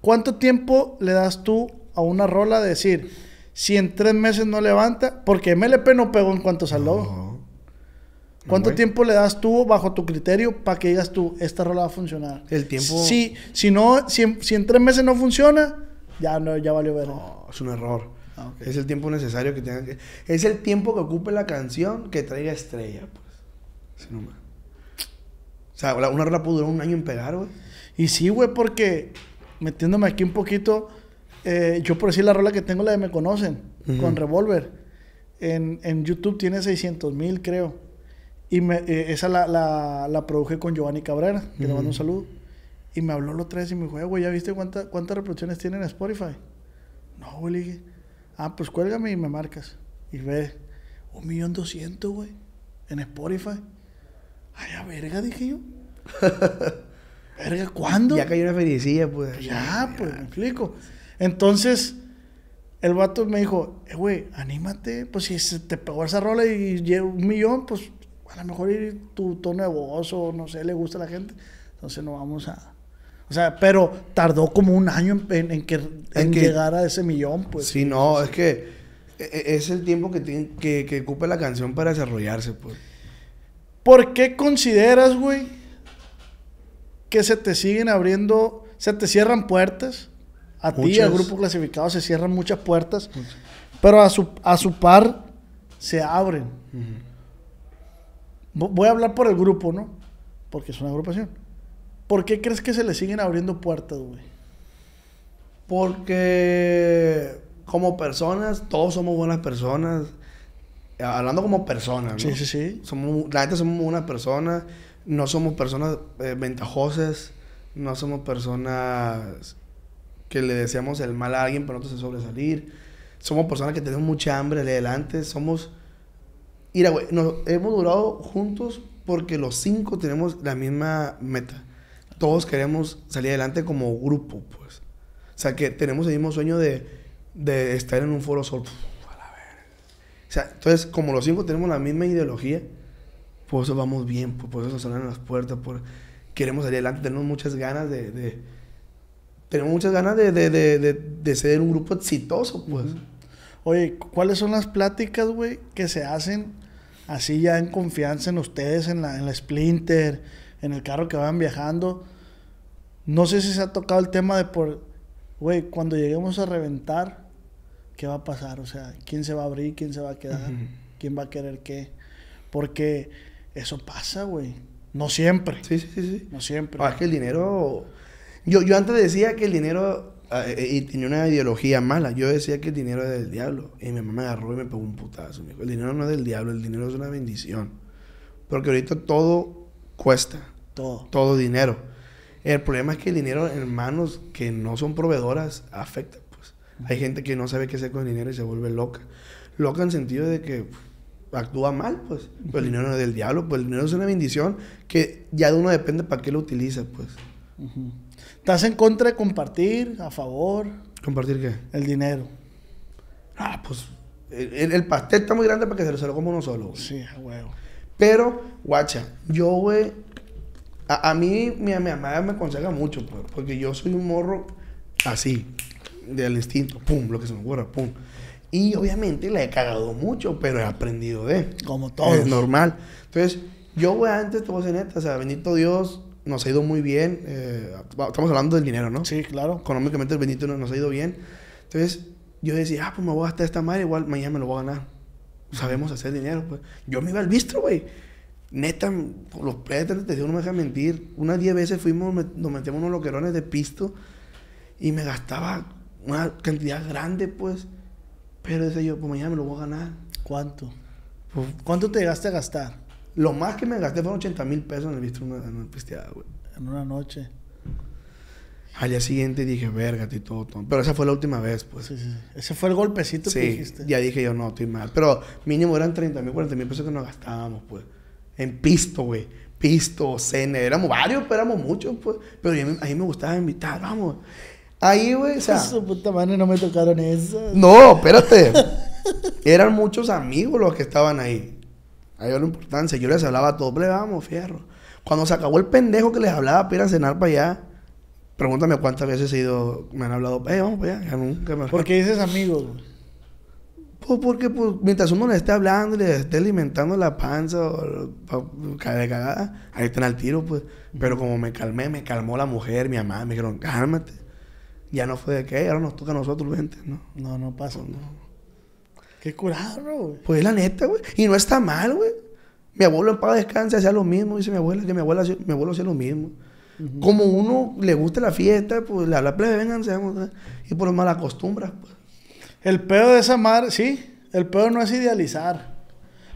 ¿Cuánto tiempo le das tú a una rola de decir, si en tres meses no levanta, porque MLP no pegó en cuanto salió? ¿Cuánto tiempo le das tú bajo tu criterio para que digas tú, esta rola va a funcionar? El tiempo. Si, si, no, si, en tres meses no funciona, ya no, ya valió ver. No es un error. Ah, es el tiempo necesario que tenga que... Es el tiempo que ocupe la canción que traiga estrella, pues. O sea, una rola pudo durar un año en pegar, güey. Y sí, güey, porque metiéndome aquí un poquito, eh, yo por decir la rola que tengo, la de Me Conocen, con Revolver. En, YouTube tiene 600 mil, creo. Y me, eh, esa la, produje con Giovanni Cabrera, que le mando un saludo. Y me habló los tres y me dijo, eh, güey, ¿ya viste cuántas reproducciones tiene en Spotify? No, güey, le dije, ah, pues cuélgame y me marcas. Y ve, un millón doscientos, güey, en Spotify. Ay, a verga, dije yo. verga, ¿cuándo? Ya cayó una felicidad, pues. pues ya, pues, me explico. Entonces, el vato me dijo, eh, güey, anímate. Pues si te pegó esa rola y lleva un millón, pues a lo mejor ir tu tono de voz o no sé, le gusta a la gente. Entonces, no vamos a o sea, pero tardó como un año en, llegar a ese millón, pues. Sí, no, es que e, e, es el tiempo que, tiene, que, ocupa la canción para desarrollarse, pues. ¿Por qué consideras, güey, que se te siguen abriendo, se te cierran puertas? A ti, al grupo clasificado, se cierran muchas puertas, pero a su, par se abren. Voy a hablar por el grupo, ¿no? Porque es una agrupación. ¿Por qué crees que se le siguen abriendo puertas, güey? Porque como personas, todos somos buenas personas. Hablando como personas, ¿no? Sí, sí, sí. Somos, la gente somos buenas personas. No somos personas eh, ventajosas. No somos personas que le deseamos el mal a alguien para nosotros sobresalir. Somos personas que tenemos mucha hambre de adelante. Somos... Mira, güey, nos hemos durado juntos porque los cinco tenemos la misma meta todos queremos salir adelante como grupo, pues. O sea, que tenemos el mismo sueño de, de estar en un foro sol. a la verga. O sea, entonces, como los cinco tenemos la misma ideología, pues eso vamos bien, pues por eso nos salen las puertas, por, queremos salir adelante, tenemos muchas ganas de... tenemos muchas ganas de, de, de, ser un grupo exitoso, pues. Oye, ¿cuáles son las pláticas, güey, que se hacen así ya en confianza en ustedes, en la, en la Splinter? en el carro que van viajando. No sé si se ha tocado el tema de por, güey, cuando lleguemos a reventar, ¿qué va a pasar? O sea, ¿quién se va a abrir? ¿Quién se va a quedar? ¿Quién va a querer qué? Porque eso pasa, güey. No siempre. Sí, sí, sí, sí. No siempre. Ah, es que el dinero... Yo, yo antes decía que el dinero ah, eh, y tenía una ideología mala. Yo decía que el dinero es del diablo. Y mi mamá me agarró y me pegó un putazo. el dinero no es del diablo, el dinero es una bendición. Porque ahorita todo cuesta. Todo. Todo dinero. El problema es que el dinero en manos que no son proveedoras afecta. Pues. Hay gente que no sabe qué hacer con el dinero y se vuelve loca. Loca en sentido de que pues, actúa mal, pues. pues el dinero no es del diablo, pues el dinero es una bendición que ya de uno depende para qué lo utiliza, pues. ¿Estás en contra de compartir? ¿A favor? ¿Compartir qué? El dinero. Ah, pues el, pastel está muy grande para que se lo, se lo coma uno solo. Sí, a huevo. Pero, guacha, yo, güey, a, mí mi, mi mamá me aconseja mucho, pues, porque yo soy un morro así, del instinto, pum, lo que se me ocurra, pum. Y obviamente la he cagado mucho, pero he aprendido de. Como todo. Es normal. Entonces, yo, güey, antes, te voy a ser neta, o sea, bendito Dios, nos ha ido muy bien. Eh, estamos hablando del dinero, ¿no? Sí, claro. Económicamente, bendito nos, nos ha ido bien. Entonces, yo decía, ah, pues me voy a gastar esta madre, igual mañana me lo voy a ganar sabemos hacer dinero. Pues. Yo me iba al bistro, güey. Neta, los players te digo, no me dejan mentir. Unas 10 veces fuimos, nos metemos unos loquerones de pisto y me gastaba una cantidad grande, pues. Pero decía yo, pues mañana me lo voy a ganar. ¿Cuánto? Pues, ¿Cuánto te llegaste a gastar? Lo más que me gasté fueron 80 mil pesos en el bistro en una, güey. En una noche. Al siguiente dije, verga, y todo, Pero esa fue la última vez, pues. Ese fue el golpecito que dijiste. Ya dije yo, no, estoy mal. Pero mínimo eran 30 mil, 40 mil pesos que nos gastábamos, pues. En pisto, güey. Pisto, cena. Éramos varios, pero éramos muchos, pues. Pero ahí me gustaba invitar, vamos. Ahí, güey, o sea. puta madre no me tocaron eso. No, espérate. eran muchos amigos los que estaban ahí. Ahí era la importancia. Yo les hablaba a todos, vamos, fierro. Cuando se acabó el pendejo que les hablaba para a cenar para allá Pregúntame cuántas veces he ido, me han hablado, eh, vamos ya nunca me... ¿Por qué dices amigos? Pues porque pues, mientras uno le esté hablando y le esté alimentando la panza o de cagada, ahí están al tiro, pues. Pero como me calmé, me calmó la mujer, mi mamá, me dijeron, cálmate. Ya no fue de qué, eh, ahora nos toca a nosotros, gente. ¿no? No, no pasa. no. Qué curado, güey. Pues la neta, güey. Y no está mal, güey. Mi abuelo en paz descansa hacía lo mismo, dice mi abuela, que mi abuela mi abuelo hacía lo mismo. Como uno le gusta la fiesta, pues le habla, plebe, vengan Y por lo malas pues. El pedo de esa madre, sí, el pedo no es idealizar.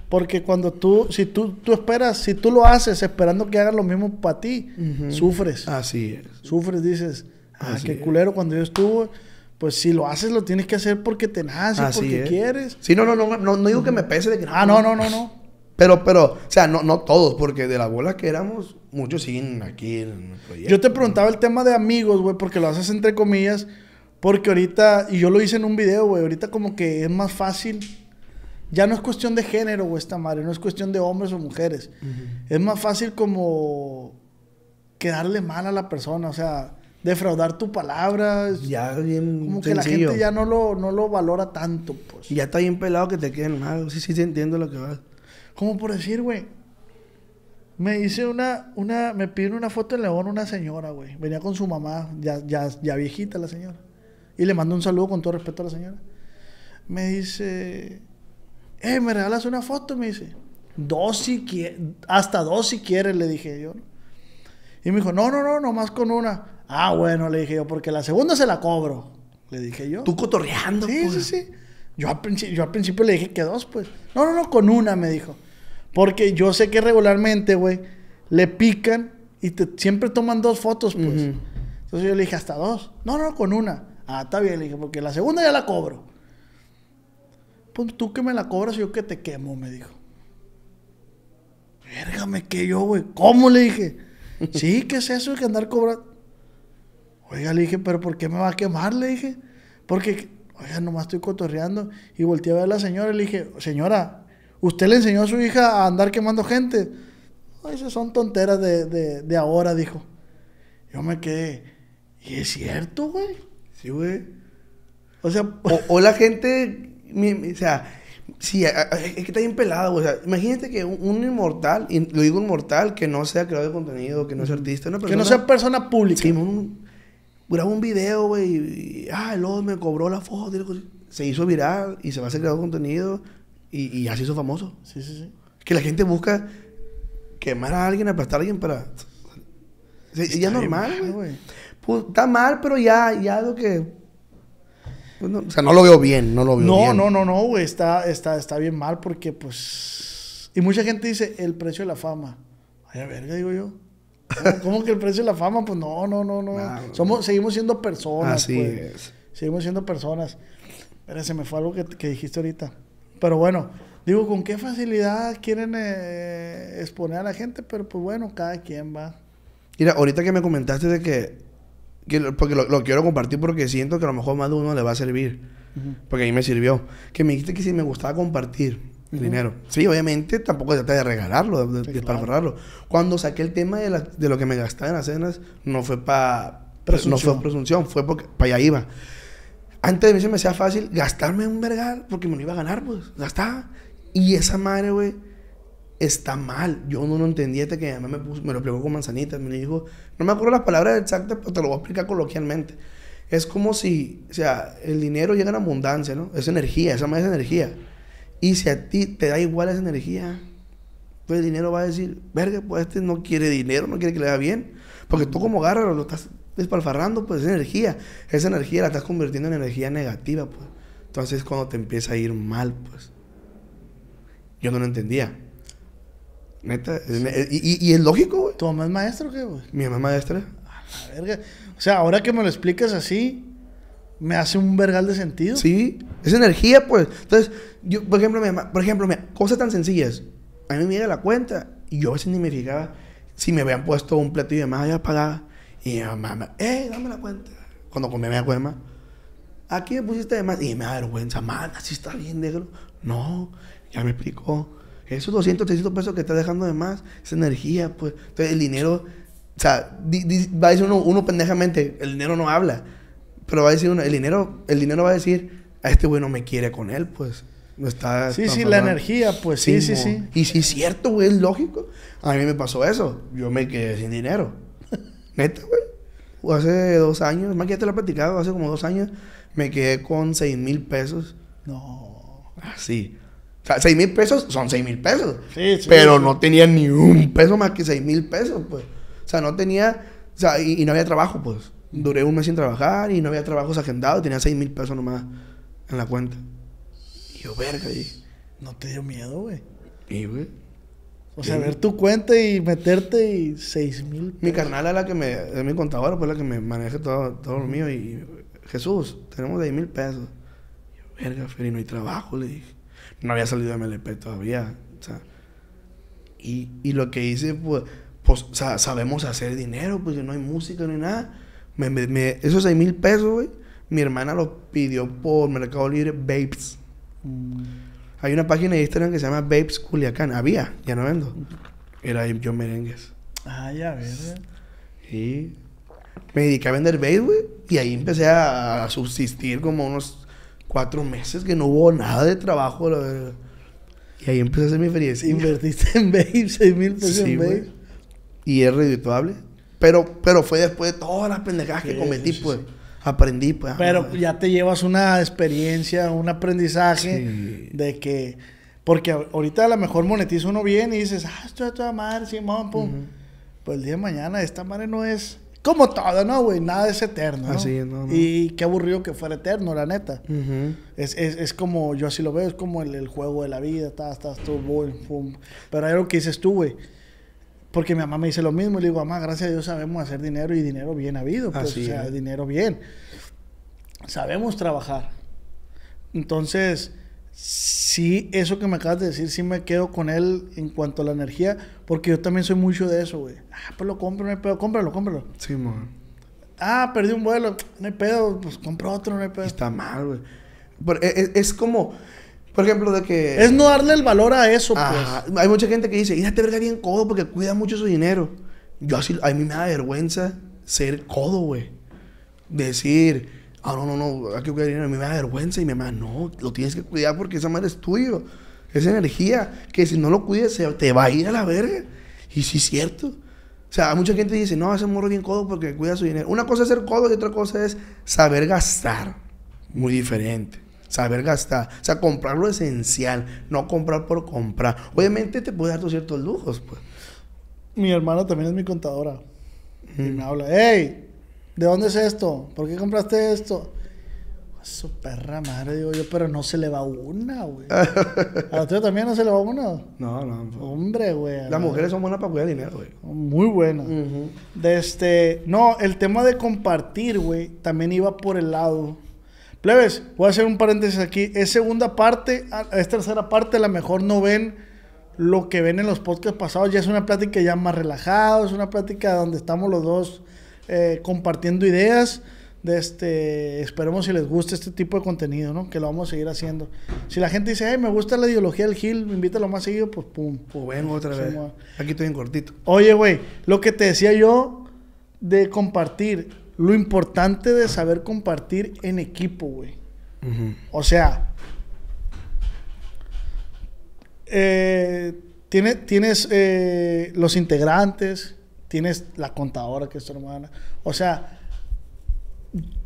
Porque cuando tú, si tú, tú esperas, si tú lo haces esperando que hagan lo mismo para ti, sufres. Así es. Sufres, dices, ah, qué culero, cuando yo estuve, pues si lo haces, lo tienes que hacer porque te nace, porque quieres. Sí, no, no, no, no, no digo que me pese de que. Ah, no, no, no, no. Pero, pero, o sea, no, no todos, porque de la bola que éramos, muchos siguen aquí en el proyecto. Yo te preguntaba el tema de amigos, güey, porque lo haces entre comillas, porque ahorita, y yo lo hice en un video, güey, ahorita como que es más fácil. Ya no es cuestión de género, güey, esta madre, no es cuestión de hombres o mujeres. Es más fácil como quedarle mal a la persona, o sea, defraudar tu palabra. Ya Como que la gente ya no lo, no lo valora tanto, pues. Y ya está bien pelado que te queden mal. Sí, sí, sí entiendo lo que va como por decir, güey. Me dice una, una, me pide una foto en León una señora, güey. Venía con su mamá, ya, ya, ya viejita la señora. Y le mando un saludo con todo respeto a la señora. Me dice, eh, me regalas una foto, me dice. Dos si quieres, hasta dos si quieres, le dije yo. Y me dijo, no, no, no, nomás con una. Ah, bueno, le dije yo, porque la segunda se la cobro, le dije yo. Tú cotorreando. Sí, sí, pues? sí. Yo al, principio, principio le dije que dos, pues. No, no, no, con una, me dijo. Porque yo sé que regularmente, güey, le pican y siempre toman dos fotos, pues. Entonces yo le dije, hasta dos. No, no, con una. Ah, está bien, le dije, porque la segunda ya la cobro. Pues tú que me la cobras, yo que te quemo, me dijo. Vérgame que yo, güey. ¿Cómo le dije? sí, ¿qué es eso de que andar cobrando? Oiga, le dije, pero ¿por qué me va a quemar? Le dije, porque oiga, nomás estoy cotorreando. Y volteé a ver a la señora y le dije, señora, ¿usted le enseñó a su hija a andar quemando gente? Esas son tonteras de, ahora, dijo. Yo me quedé, y es cierto, güey. Sí, güey. O sea, o, la gente, o sea, sí, es que está bien pelada, güey. imagínate que un, inmortal, y lo digo inmortal, que no sea creador de contenido, que no sea artista, que no sea persona pública grabó un video, güey, y, ah, el otro me cobró la foto. se hizo viral y se va a hacer contenido y, ya se hizo famoso. Sí, sí, sí. Que la gente busca quemar a alguien, aplastar a alguien para. ya normal, güey. Pues, está mal, pero ya, ya lo que. Pues, no, o sea, no lo veo bien, no lo veo no, bien. No, no, no, no, güey. Está, está, está bien mal porque, pues. Y mucha gente dice el precio de la fama. Vaya verga, digo yo. ¿Cómo, que el precio de la fama? Pues no, no, no, no. Somos, seguimos siendo personas. Así pues. Seguimos siendo personas. Pero se me fue algo que, dijiste ahorita. Pero bueno, digo, con qué facilidad quieren eh, exponer a la gente, pero pues bueno, cada quien va. Mira, ahorita que me comentaste de que, porque lo, quiero compartir porque siento que a lo mejor más de uno le va a servir, porque a mí me sirvió, que me dijiste que si me gustaba compartir, dinero. Sí, obviamente tampoco trata de regalarlo, de, sí, de Cuando saqué el tema de, la, de, lo que me gastaba en las cenas, no fue para... No fue presunción, fue porque para allá iba. Antes de mí se me hacía fácil gastarme un vergal porque me lo iba a ganar, pues. Gastaba. Y esa madre, güey, está mal. Yo no lo entendía hasta que me, me lo explicó con manzanitas. Me dijo, no me acuerdo las palabras exactas, pero te lo voy a explicar coloquialmente. Es como si, o sea, el dinero llega en abundancia, ¿no? Es energía, esa madre es energía. Y si a ti te da igual esa energía, pues el dinero va a decir, verga, pues este no quiere dinero, no quiere que le haga bien. Porque tú como agarras, lo estás despalfarrando, pues es energía. Esa energía la estás convirtiendo en energía negativa, pues. Entonces cuando te empieza a ir mal, pues. Yo no lo entendía. Neta, y, es lógico, güey. ¿Tu mamá es maestra o qué, güey? Mi mamá es maestra. A O sea, ahora que me lo explicas así, me hace un vergal de sentido. Sí, es energía, pues. Entonces, yo, por ejemplo, mi mamá, por ejemplo, mira, cosas tan sencillas. A mí me llega la cuenta y yo a veces ni me fijaba si me habían puesto un platillo de más allá pagaba. Y mi mamá, ¡eh, dame la cuenta! Cuando comía me acuerdo Aquí me pusiste de más. Y me da vergüenza, man, así está bien negro. No, ya me explicó. Esos 200, 300 pesos que estás dejando de más, es energía, pues. Entonces, el dinero, o sea, va a decir uno, uno pendejamente, el dinero no habla pero va a decir el dinero, el dinero va a decir, a este güey no me quiere con él, pues. No está. Sí, sí, la energía, pues sí, sí, sí, Y si es cierto, güey, es lógico. A mí me pasó eso. Yo me quedé sin dinero. Neta, güey. O hace dos años, más que ya te lo he platicado, hace como dos años, me quedé con seis mil pesos. No. Así. Ah, o sea, seis mil pesos son seis mil pesos. Sí, sí, pero no tenía ni un peso más que seis mil pesos, pues. O sea, no tenía. O sea, y no había trabajo, pues. Duré un mes sin trabajar y no había trabajos agendados. Tenía 6 mil pesos nomás en la cuenta. Y yo, verga, y... ¿No te dio miedo, güey? Y, güey. O sea, ver tu cuenta y meterte y 6 mil. Mi carnal es la que me. Es mi contador, pues la que me maneja todo, todo lo mío. Y Jesús, tenemos 10 mil pesos. Y yo, verga, Feri, no hay trabajo, le dije. No había salido de MLP todavía. O sea. Y, lo que hice, pues, pues sabemos hacer dinero, pues no hay música, no hay nada esos seis mil pesos, güey, mi hermana los pidió por Mercado Libre Babes. Mm. Hay una página de Instagram que se llama Babes Culiacán. Había, ya no vendo. Era yo Merengues. Ah, ya ves. Y me dediqué a vender babes, güey. Y ahí empecé a, subsistir como unos cuatro meses que no hubo nada de trabajo, Y ahí empecé a hacer mi feria Invertiste en babes, seis mil pesos sí, Y es redituable. Pero, pero fue después de todas las pendejadas que cometí, pues. Aprendí, pues. Pero ya te llevas una experiencia, un aprendizaje de que. Porque ahorita a lo mejor monetiza uno bien y dices, ah, esto es toda madre, Simón, pum. Pues el día de mañana, esta madre no es. Como todo, ¿no, güey? Nada es eterno. ¿no? Así no, Y qué aburrido que fuera eterno, la neta. es, es, es, como, yo así lo veo, es como el, el juego de la vida, estás, estás, tú, boom, pum. Pero hay algo que dices tú, güey porque mi mamá me dice lo mismo y le digo, mamá, gracias a Dios sabemos hacer dinero y dinero bien habido. Pues, o sea, dinero bien. Sabemos trabajar. Entonces, sí, eso que me acabas de decir, sí me quedo con él en cuanto a la energía, porque yo también soy mucho de eso, güey. Ah, pues lo compro, no hay pedo, cómpralo, cómpralo. Sí, Ah, perdí un vuelo, no hay pedo, pues compro otro, no hay pedo. Está mal, güey. Eh, eh, es como, por ejemplo, de que... Es no darle el valor a eso, pues. Hay mucha gente que dice, te este verga bien codo porque cuida mucho su dinero. Yo así, a mí me da vergüenza ser codo, güey. Decir, ah, no, no, no, hay que cuidar dinero. A mí me da vergüenza y me mamá, no, lo tienes que cuidar porque esa madre es tuyo. Esa energía que si no lo cuides te va a ir a la verga. Y sí es cierto. O sea, mucha gente dice, no, ese morro bien codo porque cuida su dinero. Una cosa es ser codo y otra cosa es saber gastar. Muy diferente saber gastar, o sea, comprar lo esencial, no comprar por comprar. Obviamente te puedes dar ciertos lujos, pues. Mi hermana también es mi contadora. Y mm. me habla, hey, ¿de dónde es esto? ¿Por qué compraste esto? Su perra madre, digo yo, pero no se le va una, güey. ¿A usted también no se le va una? No, no. Hombre, güey. Las mujeres son buenas para cuidar dinero, güey. Muy buenas. este, no, el tema de compartir, güey, también iba por el lado Plebes, voy a hacer un paréntesis aquí. Es segunda parte, es tercera parte. A lo mejor no ven lo que ven en los podcasts pasados. Ya es una plática ya más relajada. Es una plática donde estamos los dos eh, compartiendo ideas. De este, esperemos si les guste este tipo de contenido, ¿no? Que lo vamos a seguir haciendo. Si la gente dice, me gusta la ideología del Gil, me invita lo más seguido, pues pum. Pues vengo otra vez. Aquí estoy en cortito. Oye, güey, lo que te decía yo de compartir lo importante de saber compartir en equipo, güey. O sea, eh, tiene, tienes eh, los integrantes, tienes la contadora que es tu hermana. O sea,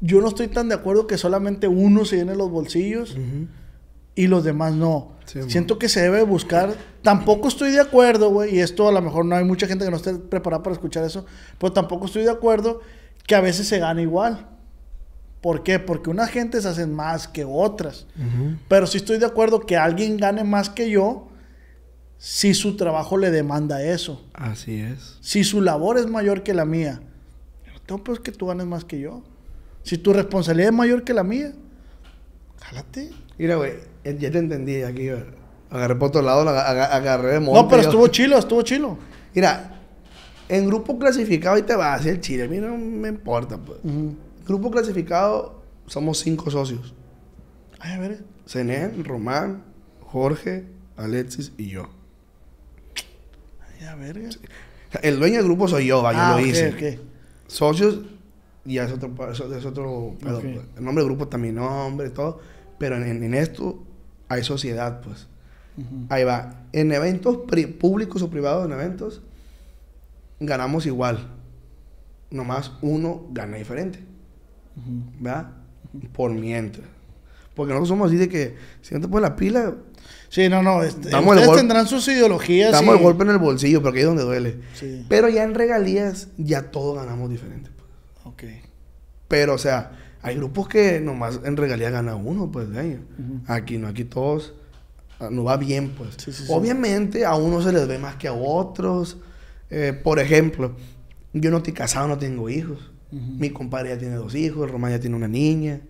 yo no estoy tan de acuerdo que solamente uno se llene los bolsillos y los demás no. Siento que se debe buscar. Tampoco estoy de acuerdo, güey, y esto a lo mejor no hay mucha gente que no esté preparada para escuchar eso, pero tampoco estoy de acuerdo que a veces se gana igual. ¿Por qué? Porque unas gentes hacen más que otras. Pero sí estoy de acuerdo que alguien gane más que yo si su trabajo le demanda eso. Así es. Si su labor es mayor que la mía. No tengo pues que tú ganes más que yo. Si tu responsabilidad es mayor que la mía, jálate. Mira, güey, ya te entendí aquí. Agarré por otro lado, agarré, No, pero estuvo chilo, estuvo chilo. Mira, en grupo clasificado, y te vas a el Chile, a mí no me importa. Pues. Grupo clasificado, somos cinco socios. Ay, a ver, Zenén, Román, Jorge, Alexis y yo. Ay, a ver. El dueño del grupo soy yo, vaya, yo ah, lo hice. Socios, ya es otro. Es otro pues. El nombre del grupo también mi nombre, todo. Pero en, esto hay sociedad, pues. Ahí va. En eventos públicos o privados, en eventos, ganamos igual. Nomás uno gana diferente. ¿Verdad? Por mientras. Porque nosotros somos así de que si no te pones la pila. Sí, no, no. Este, ustedes tendrán sus ideologías. Damos el golpe en el bolsillo, porque ahí es donde duele. Pero ya en regalías, ya todos ganamos diferente. Pues. Ok. Pero, o sea, hay grupos que nomás en regalías gana uno, pues, de Aquí no, aquí todos. Ah, no va bien, pues. Obviamente, a uno se les ve más que a otros. Eh, por ejemplo, yo no estoy casado, no tengo hijos. Mi compadre ya tiene dos hijos, Román ya tiene una niña.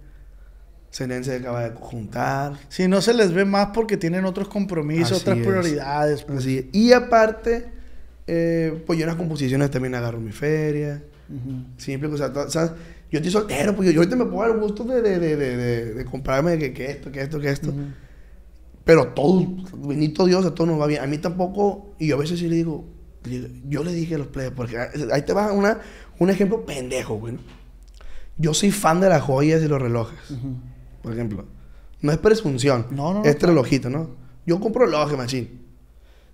se acaba de juntar. Si no se les ve más porque tienen otros compromisos, otras prioridades. Pues. Y aparte, eh, pues yo en las composiciones también agarro mi feria. yo estoy soltero, pues yo, ahorita me puedo dar el gusto de, de, de, de comprarme que, que, esto, que esto, que esto. Pero todo, bendito Dios, a todo nos va bien. A mí tampoco, y yo a veces sí le digo, yo, le dije a los plebes, porque ahí te va una, un ejemplo pendejo, güey. Yo soy fan de las joyas y los relojes. Por ejemplo. No es presunción. No, no. Es relojito, ¿no? Yo compro relojes, machín.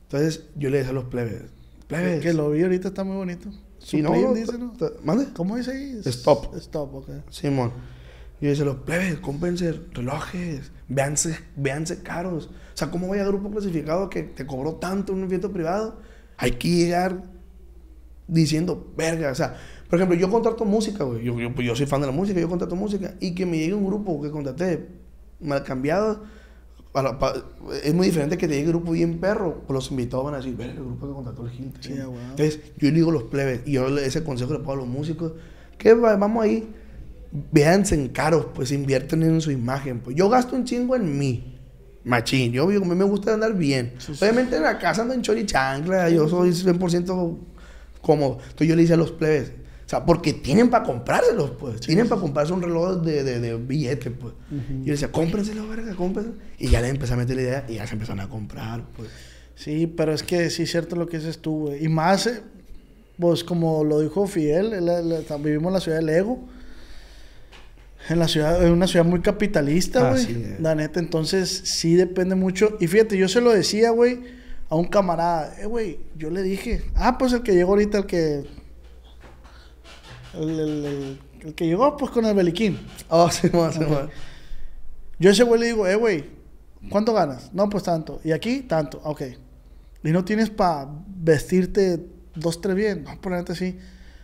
Entonces, yo le dije a los plebes. Plebes. Que lo vi ahorita está muy bonito. Si no, ¿Mande? ¿Cómo dice ahí? Stop. Stop, ok. Simón. dije a los plebes, cómprense relojes, véanse, véanse caros. O sea, ¿cómo voy a grupo clasificado que te cobró tanto en un evento privado? hay que llegar diciendo, verga, o sea, por ejemplo, yo contrato música, güey, pues, yo, soy fan de la música, yo contrato música, y que me llegue un grupo que contraté mal cambiado, es muy diferente que te llegue un grupo bien perro, pues los invitados van a decir, verga, el grupo que contrató el gente. Entonces, yo le digo a los plebes, y yo ese consejo le puedo a los músicos, que vamos ahí, véanse en caros, pues invierten en su imagen, pues yo gasto un chingo en mí, Machín. Yo, digo, a mí me gusta andar bien. Obviamente en la casa ando en chorichancla, yo soy 100% cómodo. Entonces yo le hice a los plebes, o sea, porque tienen para comprárselos, pues. tienen para comprarse un reloj de, de, pues. Y yo decía, cómprenselo, verga, cómprenselo. Y ya le empecé a meter la idea y ya se empezaron a comprar, pues. Sí, pero es que sí es cierto lo que dices tú, güey. Y más, eh, pues como lo dijo Fidel, vivimos en la ciudad del ego. En la ciudad, en una ciudad muy capitalista, ah, güey. Eh. la neta, entonces sí depende mucho. Y fíjate, yo se lo decía, güey, a un camarada, eh, güey, yo le dije, ah, pues el que llegó ahorita, el que. El, el, el, que llegó, pues con el beliquín. Ah, sí, más, sí, más. Yo a ese güey le digo, eh, güey, ¿cuánto ganas? No, pues tanto. Y aquí, tanto, ok. Y no tienes para vestirte dos, tres bien. No, ponerte así.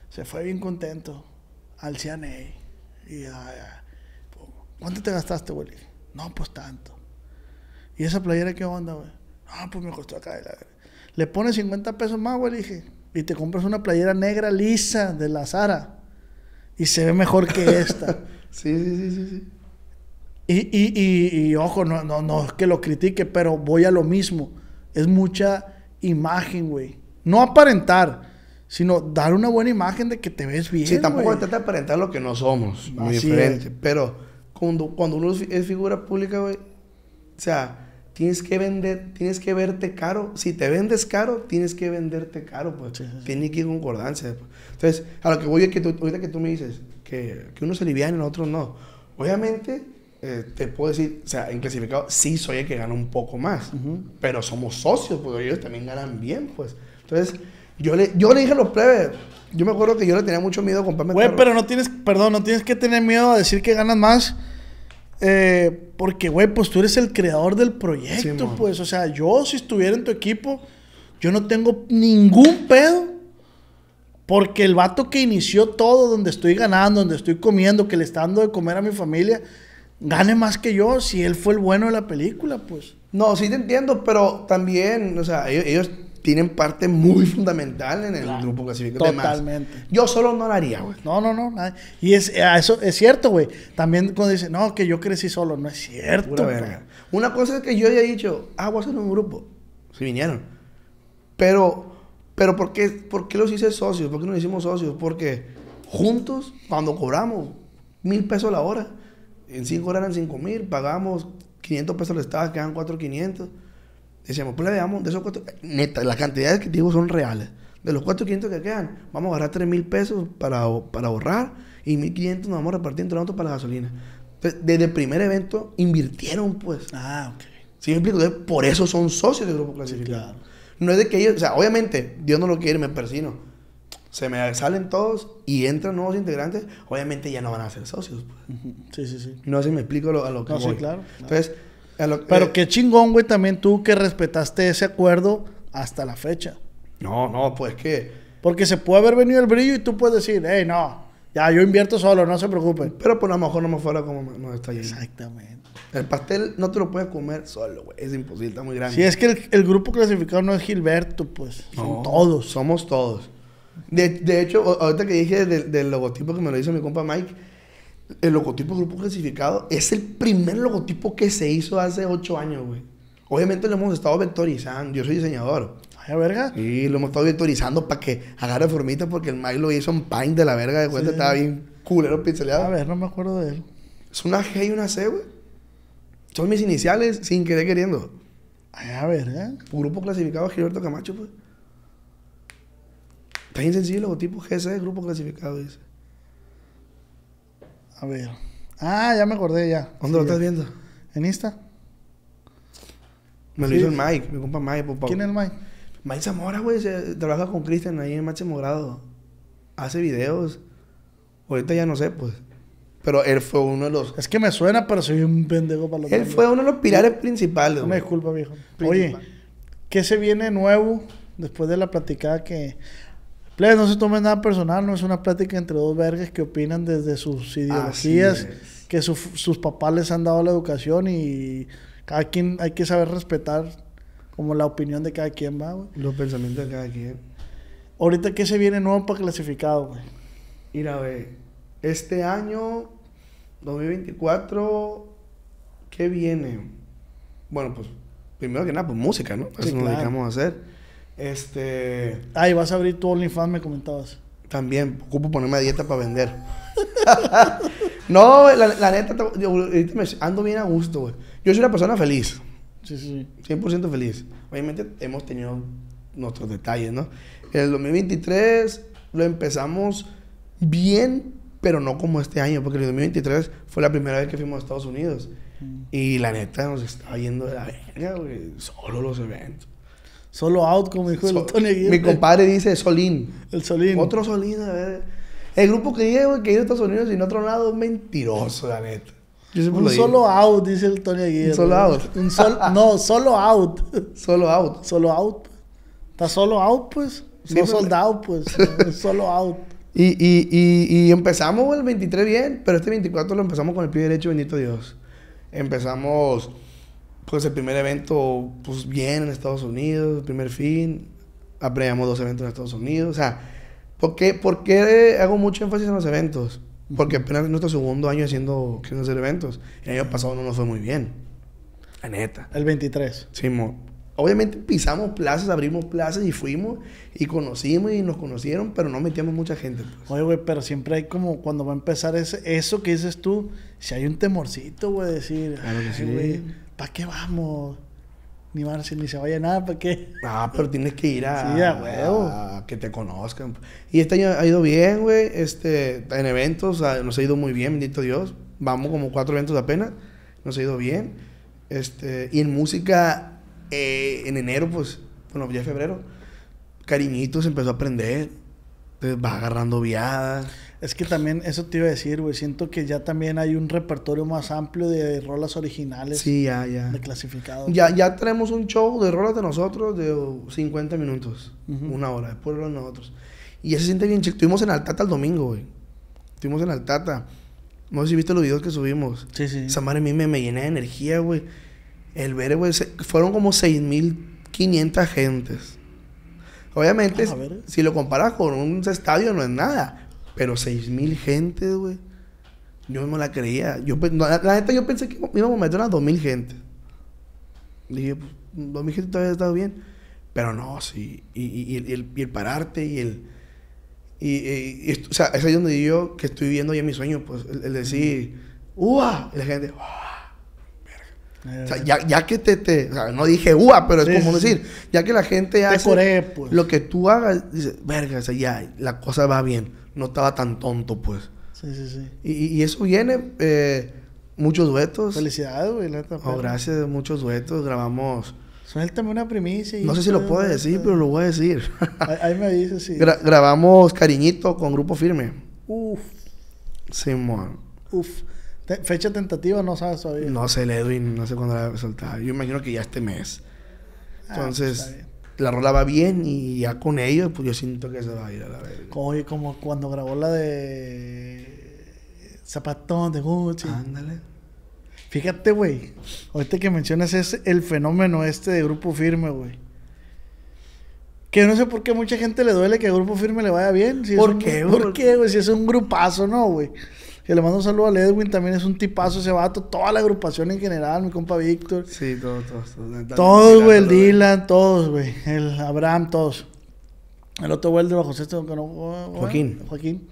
Se fue bien contento al CNA. Y pues, ¿cuánto te gastaste, güey? No, pues tanto. ¿Y esa playera qué onda, güey? Ah, pues me costó acá. Le pones 50 pesos más, güey, Y te compras una playera negra lisa de la Zara. Y se ve mejor que esta. sí, sí, sí, sí, sí. Y, ojo, no, no, no es que lo critique, pero voy a lo mismo. Es mucha imagen, güey. No aparentar sino dar una buena imagen de que te ves bien. Sí, tampoco trata de aparentar lo que no somos, muy diferente. Pero cuando, cuando uno es figura pública, güey, o sea, tienes que vender, tienes que verte caro. Si te vendes caro, tienes que venderte caro, pues. Tiene que ir concordancia. Pues. Entonces, a lo que voy es que tú, ahorita que tú me dices que, que uno se alivian y el otro no. Obviamente. Eh, te puedo decir, o sea, en clasificado sí soy el que gana un poco más, pero somos socios, pues ellos también ganan bien, pues. Entonces, yo le, yo le dije a los plebes, yo me acuerdo que yo le tenía mucho miedo a comprarme Güey, pero no tienes, perdón, no tienes que tener miedo a decir que ganas más. Eh, porque, güey, pues tú eres el creador del proyecto, pues. O sea, yo si estuviera en tu equipo, yo no tengo ningún pedo. Porque el vato que inició todo, donde estoy ganando, donde estoy comiendo, que le está dando de comer a mi familia, gane más que yo si él fue el bueno de la película, pues. No, sí te entiendo, pero también, o sea, ellos tienen parte muy fundamental en el grupo clasificado. Totalmente. Yo solo no lo haría, güey. No, no, no. Y es, eh, eso es cierto, güey. También cuando dicen, no, que yo crecí solo. No es cierto, Una cosa es que yo haya dicho, ah, voy a hacer un grupo. Si sí, vinieron. Pero, pero ¿por qué, ¿por los hice socios? ¿Por qué nos hicimos socios? Porque juntos, cuando cobramos mil pesos la hora, en cinco horas eran cinco mil, pagamos 500 pesos al Estado, quedan cuatro quinientos decíamos, pues le damos de esos cuatro. Neta, las cantidades que digo son reales. De los 4.500 que quedan, vamos a agarrar tres mil pesos para, para ahorrar y 1.500 nos vamos a repartir entre nosotros para la gasolina. Entonces, desde el primer evento invirtieron, pues. Ah, ok. ¿Sí me explico? Entonces, por eso son socios del Grupo Clasificado. claro. No es de que ellos, o sea, obviamente, Dios no lo quiere, me persino. Se me salen todos y entran nuevos integrantes, obviamente ya no van a ser socios. Pues. Sí, sí, sí. No sé si me explico a lo que no, Sí, claro. Entonces, pero qué chingón, güey, también tú que respetaste ese acuerdo hasta la fecha. No, no, pues que... Porque se puede haber venido el brillo y tú puedes decir, hey, no, ya yo invierto solo, no se preocupen. Pero pues, a lo mejor no me fuera como está Exactamente. El pastel no te lo puedes comer solo, güey. Es imposible, está muy grande. Si es que el, grupo clasificado no es Gilberto, pues. son todos. Somos todos. De, de hecho, ahorita que dije del, del logotipo que me lo hizo mi compa Mike, el logotipo grupo clasificado es el primer logotipo que se hizo hace ocho años, güey. Obviamente lo hemos estado vectorizando. Yo soy diseñador. Ay, verga. Y lo hemos estado vectorizando para que agarre formita porque el Mike lo hizo en paint de la verga. De cuenta estaba bien culero pinceleado. A ver, no me acuerdo de él. Es una G y una C, güey. Son mis iniciales sin querer queriendo. Ay, a verga. ¿eh? Grupo clasificado Gilberto Camacho, pues. Está bien sencillo el logotipo GC, grupo clasificado, dice. A ver. Ah, ya me acordé ya. ¿Dónde lo estás viendo? En Insta. Me lo hizo el Mike, mi compa Mike. papá. ¿Quién es el Mike? Mike Zamora, güey, trabaja con Cristian ahí en Máximo Morado. Hace videos. Ahorita ya no sé, pues. Pero él fue uno de los. Es que me suena, pero soy un pendejo para los. Él fue uno de los pilares principales. No me disculpa, viejo. Oye, ¿qué se viene nuevo después de la platicada que please no se tomen nada personal, no es una plática entre dos vergas que opinan desde sus ideologías, que sus papás les han dado la educación y cada quien hay que saber respetar como la opinión de cada quien, va, güey. Los pensamientos de cada quien. Ahorita, ¿qué se viene nuevo para clasificado, güey? Mira, güey, este año, 2024, ¿qué viene? Bueno, pues, primero que nada, pues música, ¿no? Eso nos dedicamos a hacer. Este. Ay, vas a abrir tu OnlyFans, me comentabas. También, ocupo ponerme a dieta para vender. no, la, neta, ando bien a gusto, güey. Yo soy una persona feliz. Sí, sí, 100% feliz. Obviamente hemos tenido nuestros detalles, ¿no? el 2023 lo empezamos bien, pero no como este año, porque el 2023 fue la primera vez que fuimos a Estados Unidos. Y la neta nos estaba yendo de la verga, Solo los eventos. Solo out, como dijo el Tony Aguirre. Mi compadre dice Solín. El Solín. Otro Solín, El grupo que dice, que ido a Estados Unidos y en otro lado mentiroso, la neta. un solo out, dice el Tony Aguirre. Un solo out. no, solo out. Solo out. Solo out. Está solo out, pues. soldado, pues. solo out. Y, y, y, y, empezamos el 23 bien, pero este 24 lo empezamos con el pie derecho, bendito Dios. Empezamos pues el primer evento, pues bien en Estados Unidos, primer fin, aprendíamos dos eventos en Estados Unidos, o sea, ¿por qué, por qué hago mucho énfasis en los eventos? Porque apenas nuestro segundo año haciendo, haciendo hacer eventos, el año pasado no nos fue muy bien, la neta. El 23. Sí, mo obviamente pisamos plazas, abrimos plazas y fuimos y conocimos y nos conocieron, pero no metíamos mucha gente. Pues. Oye, güey, pero siempre hay como cuando va a empezar ese, eso que dices tú, si hay un temorcito, güey, decir, claro que sí. güey, ¿para qué vamos? Ni, van, ni se vaya nada, ¿para qué? Ah, pero tienes que ir a, a, que te conozcan. Y este año ha ido bien, güey. Este, en eventos nos ha ido muy bien, bendito Dios. Vamos como cuatro eventos apenas. Nos ha ido bien. Este, y en música, eh, en enero, pues, bueno, ya febrero, Cariñitos empezó a aprender. Entonces va agarrando viadas. Es que también eso te iba a decir, güey. Siento que ya también hay un repertorio más amplio de rolas originales. Sí, ya, ya. De clasificados. Ya, ya tenemos un show de rolas de nosotros de 50 minutos, una hora, después de nosotros. Y ya se siente bien chido. Estuvimos en Altata el domingo, güey. Estuvimos en Altata. No sé si viste los videos que subimos. Sí, sí. Esa madre mí me, me de energía, güey. El ver, güey, fueron como 6.500 gentes. Obviamente, ah, si lo comparas con un estadio, no es nada. Pero seis mil gente, güey. Yo no la creía. Yo, la, la neta, yo pensé que íbamos a meter unas dos mil gente. Dije, pues, dos mil gente todavía ha estado bien. Pero no, sí. Y, el, pararte y el... o sea, es ahí donde yo que estoy viviendo ya mi sueño, pues, el, decir, ¡Uah! Y la gente, eh. o sea, ya, ya, que te, o sea, no dije ¡Uah! pero es, como decir, ya que la gente hace pues. lo que tú hagas, dice, verga, o sea, ya, la cosa va bien no estaba tan tonto, pues. Sí, sí, sí. Y, eso viene, eh, muchos duetos. Felicidades, güey, No, gracias, muchos duetos, grabamos. Suéltame una primicia. no sé si lo puedo decir, pero lo voy a decir. ahí, me dice, sí. grabamos Cariñito con Grupo Firme. Uf. Simón. Uf. fecha tentativa no sabes todavía. No sé, Edwin, no sé cuándo la voy a soltar. Yo imagino que ya este mes. Ah, pues Entonces, la rola va bien y ya con ellos, pues yo siento que se va a ir a la vez Oye, como cuando grabó la de Zapatón de Gucci. Ándale. Fíjate, güey. Ahorita que mencionas es el fenómeno este de Grupo Firme, güey. Que no sé por qué mucha gente le duele que Grupo Firme le vaya bien. ¿Por, ¿Por qué? ¿Por qué, güey? Si es un grupazo, ¿no, güey? Que le mando un saludo al Edwin, también es un tipazo ese vato. Toda la agrupación en general, mi compa Víctor. Sí, todos, todos. Todos, todos güey, el Dylan, todos, güey. El Abraham, todos. El otro güey, el de Bajo Sexto, este, no, Joaquín. Joaquín.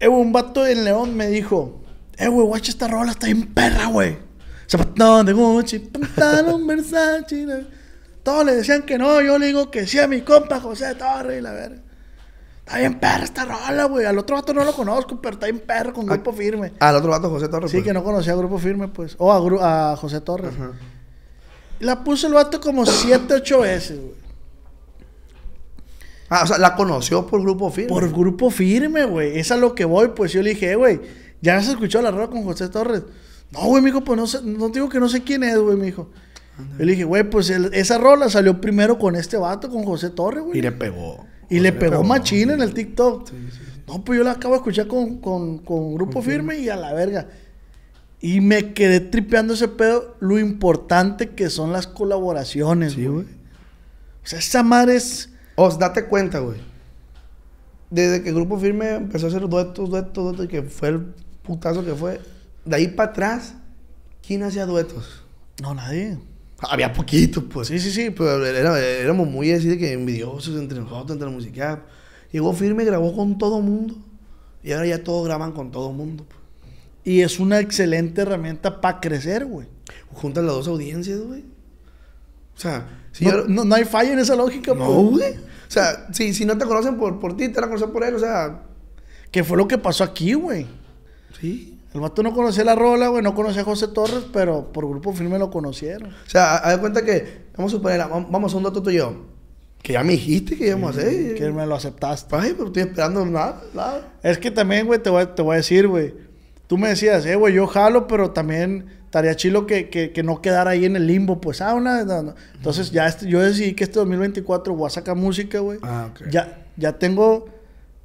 Eh, un vato en León me dijo, eh, güey, esta rola, está bien perra, güey. Zapatón de Gucci, pantalón Versace. Todos le decían que no, yo le digo que sí a mi compa José Torre y la ver Está bien perra esta rola, güey. Al otro vato no lo conozco, pero está bien perro con ah, Grupo Firme. Al otro vato José Torres. Sí, pues. que no conocía a Grupo Firme, pues. O a, José Torres. La puso el vato como siete, ocho veces, güey. Ah, o sea, la conoció por Grupo Firme. Por Grupo Firme, güey. Esa Es a lo que voy, pues yo le dije, eh, güey, ya se escuchó la rola con José Torres. No, güey, mijo, pues no, digo que no sé quién es, güey, mijo. Yo le dije, güey, pues esa rola salió primero con este vato, con José Torres, güey. Y le pegó. Y le pues pegó, más machina en el TikTok. No, pues yo la acabo de escuchar con, con, Grupo Firme y a la verga. Y me quedé tripeando ese pedo, lo importante que son las colaboraciones, güey. O sea, esa madre es... Os, date cuenta, güey. Desde que Grupo Firme empezó a hacer duetos, duetos, duetos, y que fue el putazo que fue. De ahí para atrás, ¿quién hacía duetos? No, nadie. Había poquito, pues. Sí, sí, sí, pero éramos muy así de que envidiosos entre nosotros, entre la música. Llegó firme, grabó con todo mundo. Y ahora ya todos graban con todo mundo. Pues. Y es una excelente herramienta para crecer, güey. Juntas las dos audiencias, güey. O sea, no, hay fallo en esa lógica, no, pues. güey. O sea, si, si no te conocen por, por ti, te la conocen por él, o sea. ¿Qué fue lo que pasó aquí, güey? Sí. El vato no conocía la rola, güey, no conocía a José Torres, pero por grupo firme lo conocieron. O sea, haz de cuenta que, vamos a suponer, vamos a un dato tú y yo, que ya me dijiste que íbamos a hacer. Que me lo aceptaste. Ay, pero estoy esperando nada, Es que también, güey, te voy, a decir, güey. Tú me decías, eh, güey, yo jalo, pero también estaría chilo que, no quedara ahí en el limbo, pues, ah, una. No, Entonces, ya este, yo decidí que este 2024 voy a sacar música, güey. Ah, ok. Ya, ya tengo,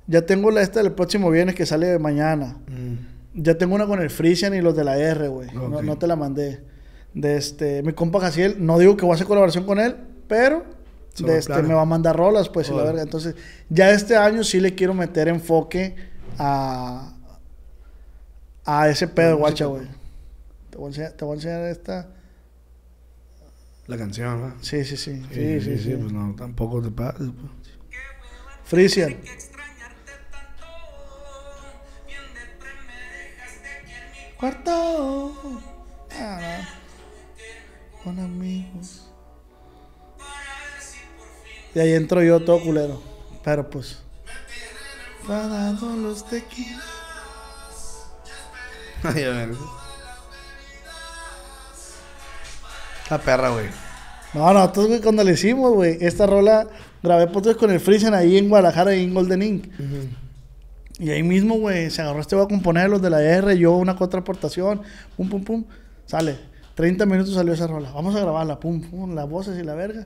ya tengo la esta del próximo viernes que sale mañana. Mm. Ya tengo una con el Frisian y los de la R, güey. No, te la mandé. De este, mi compa Jaciel, no digo que voy a hacer colaboración con él, pero este, me va a mandar rolas, pues, la verga. Entonces, ya este año sí le quiero meter enfoque a, a ese pedo, guacha, güey. Te, voy a enseñar, esta. La canción, ¿verdad? Sí, sí, sí. Sí, sí, sí. Pues no, tampoco te pasa. Pues. Cuarto. con amigos. Y ahí entro yo todo culero. Pero pues. Parado los tequilas. Ay, a ver. La perra, güey. No, no, entonces, güey, cuando le hicimos, güey, esta rola grabé fotos con el Freezen ahí en Guadalajara y en Golden Inc. Y ahí mismo, güey, se agarró este va a componer los de la R, yo una contraportación, pum, pum, pum, sale. 30 minutos salió esa rola. Vamos a grabarla, pum, pum, las voces y la verga.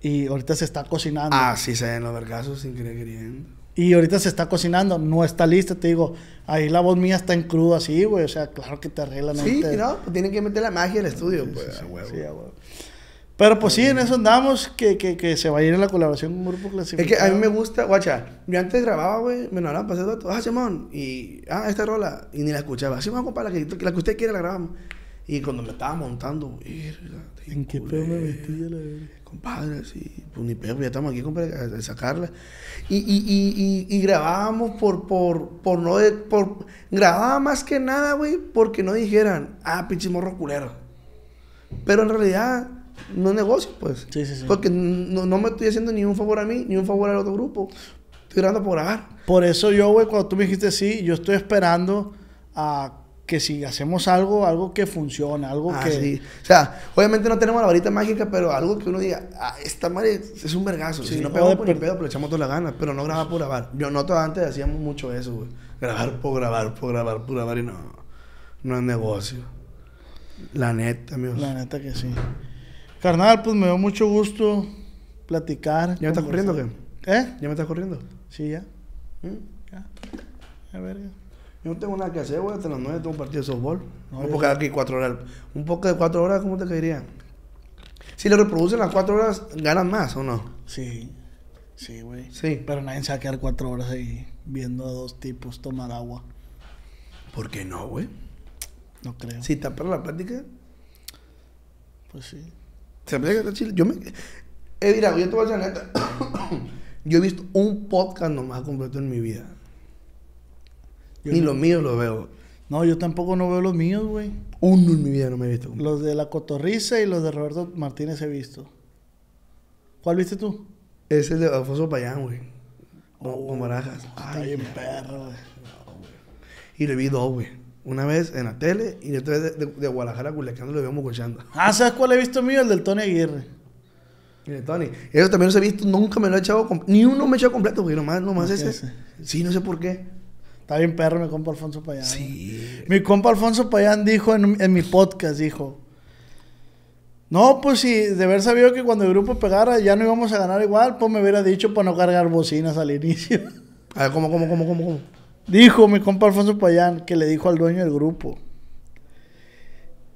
Y ahorita se está cocinando. Ah, sí, se ven los vergazos sin querer queriendo. Y ahorita se está cocinando, no está lista, te digo, ahí la voz mía está en crudo así, güey, o sea, claro que te arreglan. Sí, no, tienen que meter la magia el estudio, güey. sí, pues, pero pues sí, en mm. eso andamos, que, que, que se va a ir en la colaboración con un grupo clasificado. Es que a mí me gusta, guacha, yo antes grababa, güey, me lo pasé todo, ah, Simón, y, ah, esta rola, y ni la escuchaba, a ah, compadre, la que, la que usted quiera la grabamos. Y cuando me estaba montando, güey... ¿en qué pedo me vestí la Compadre, sí, pues ni pedo, ya estamos aquí, compadre, a, sacarla. Y, y, y, y, grabábamos por, por, por no, de, por, grababa más que nada, güey, porque no dijeran, ah, pinche morro culero. Pero en realidad no es negocio, pues. Sí, sí, sí. Porque no, me estoy haciendo ni un favor a mí, ni un favor al otro grupo. Estoy grabando por grabar. Por eso yo, güey, cuando tú me dijiste sí, yo estoy esperando a que si hacemos algo, algo que funcione, algo ah, que... O sea, obviamente no tenemos la varita mágica, pero algo que uno diga, ah, esta madre es un vergazo. si no pegamos por el pedo, pero echamos toda la gana. Pero no grabar por grabar. Yo noto antes hacíamos mucho eso, güey. Grabar por grabar, por grabar, por grabar y no. No es negocio. La neta, amigos. La neta que sí. Carnal, pues me dio mucho gusto platicar. ¿Ya me estás corriendo qué? ¿Eh? ¿Ya me estás corriendo? Sí, ya. ¿Mm? Ya. A ver, Yo no tengo nada que hacer, güey. Hasta las 9 tengo un partido de softball. No, un poco de aquí cuatro horas. Un poco de cuatro horas, ¿cómo te caería? Si lo reproducen las cuatro horas, ¿ganan más o no? Sí. Sí, güey. Sí. Pero nadie se va a quedar cuatro horas ahí viendo a dos tipos tomar agua. ¿Por qué no, güey? No creo. Si para la plática. Pues sí. Yo me. Eh, yo voy a yo he visto un podcast nomás completo en mi vida. Ni los míos los veo. No, yo tampoco no veo los míos, güey. Uno en mi vida no me he visto. Los de La Cotorriza y los de Roberto Martínez he visto. ¿Cuál viste tú? Ese de Alfonso Payán, güey. o oh, Ay, bien perro, güey. y le vi dos, güey una vez en la tele y después de, de, Guadalajara a Culiacán lo íbamos escuchando. Ah, ¿sabes cuál he visto mío? El del Tony Aguirre. Mire, Tony. Eso también los he visto, nunca me lo he echado, ni uno me he echado completo, porque nomás, nomás ese. Sí, no sé por qué. Está bien perro mi compa Alfonso Payán. Sí. Mi compa Alfonso Payán dijo en, en mi podcast, dijo... No, pues si de haber sabido que cuando el grupo pegara ya no íbamos a ganar igual, pues me hubiera dicho para no cargar bocinas al inicio. A ver, ¿cómo, cómo, cómo, cómo, cómo? Dijo mi compa Alfonso Payán que le dijo al dueño del grupo.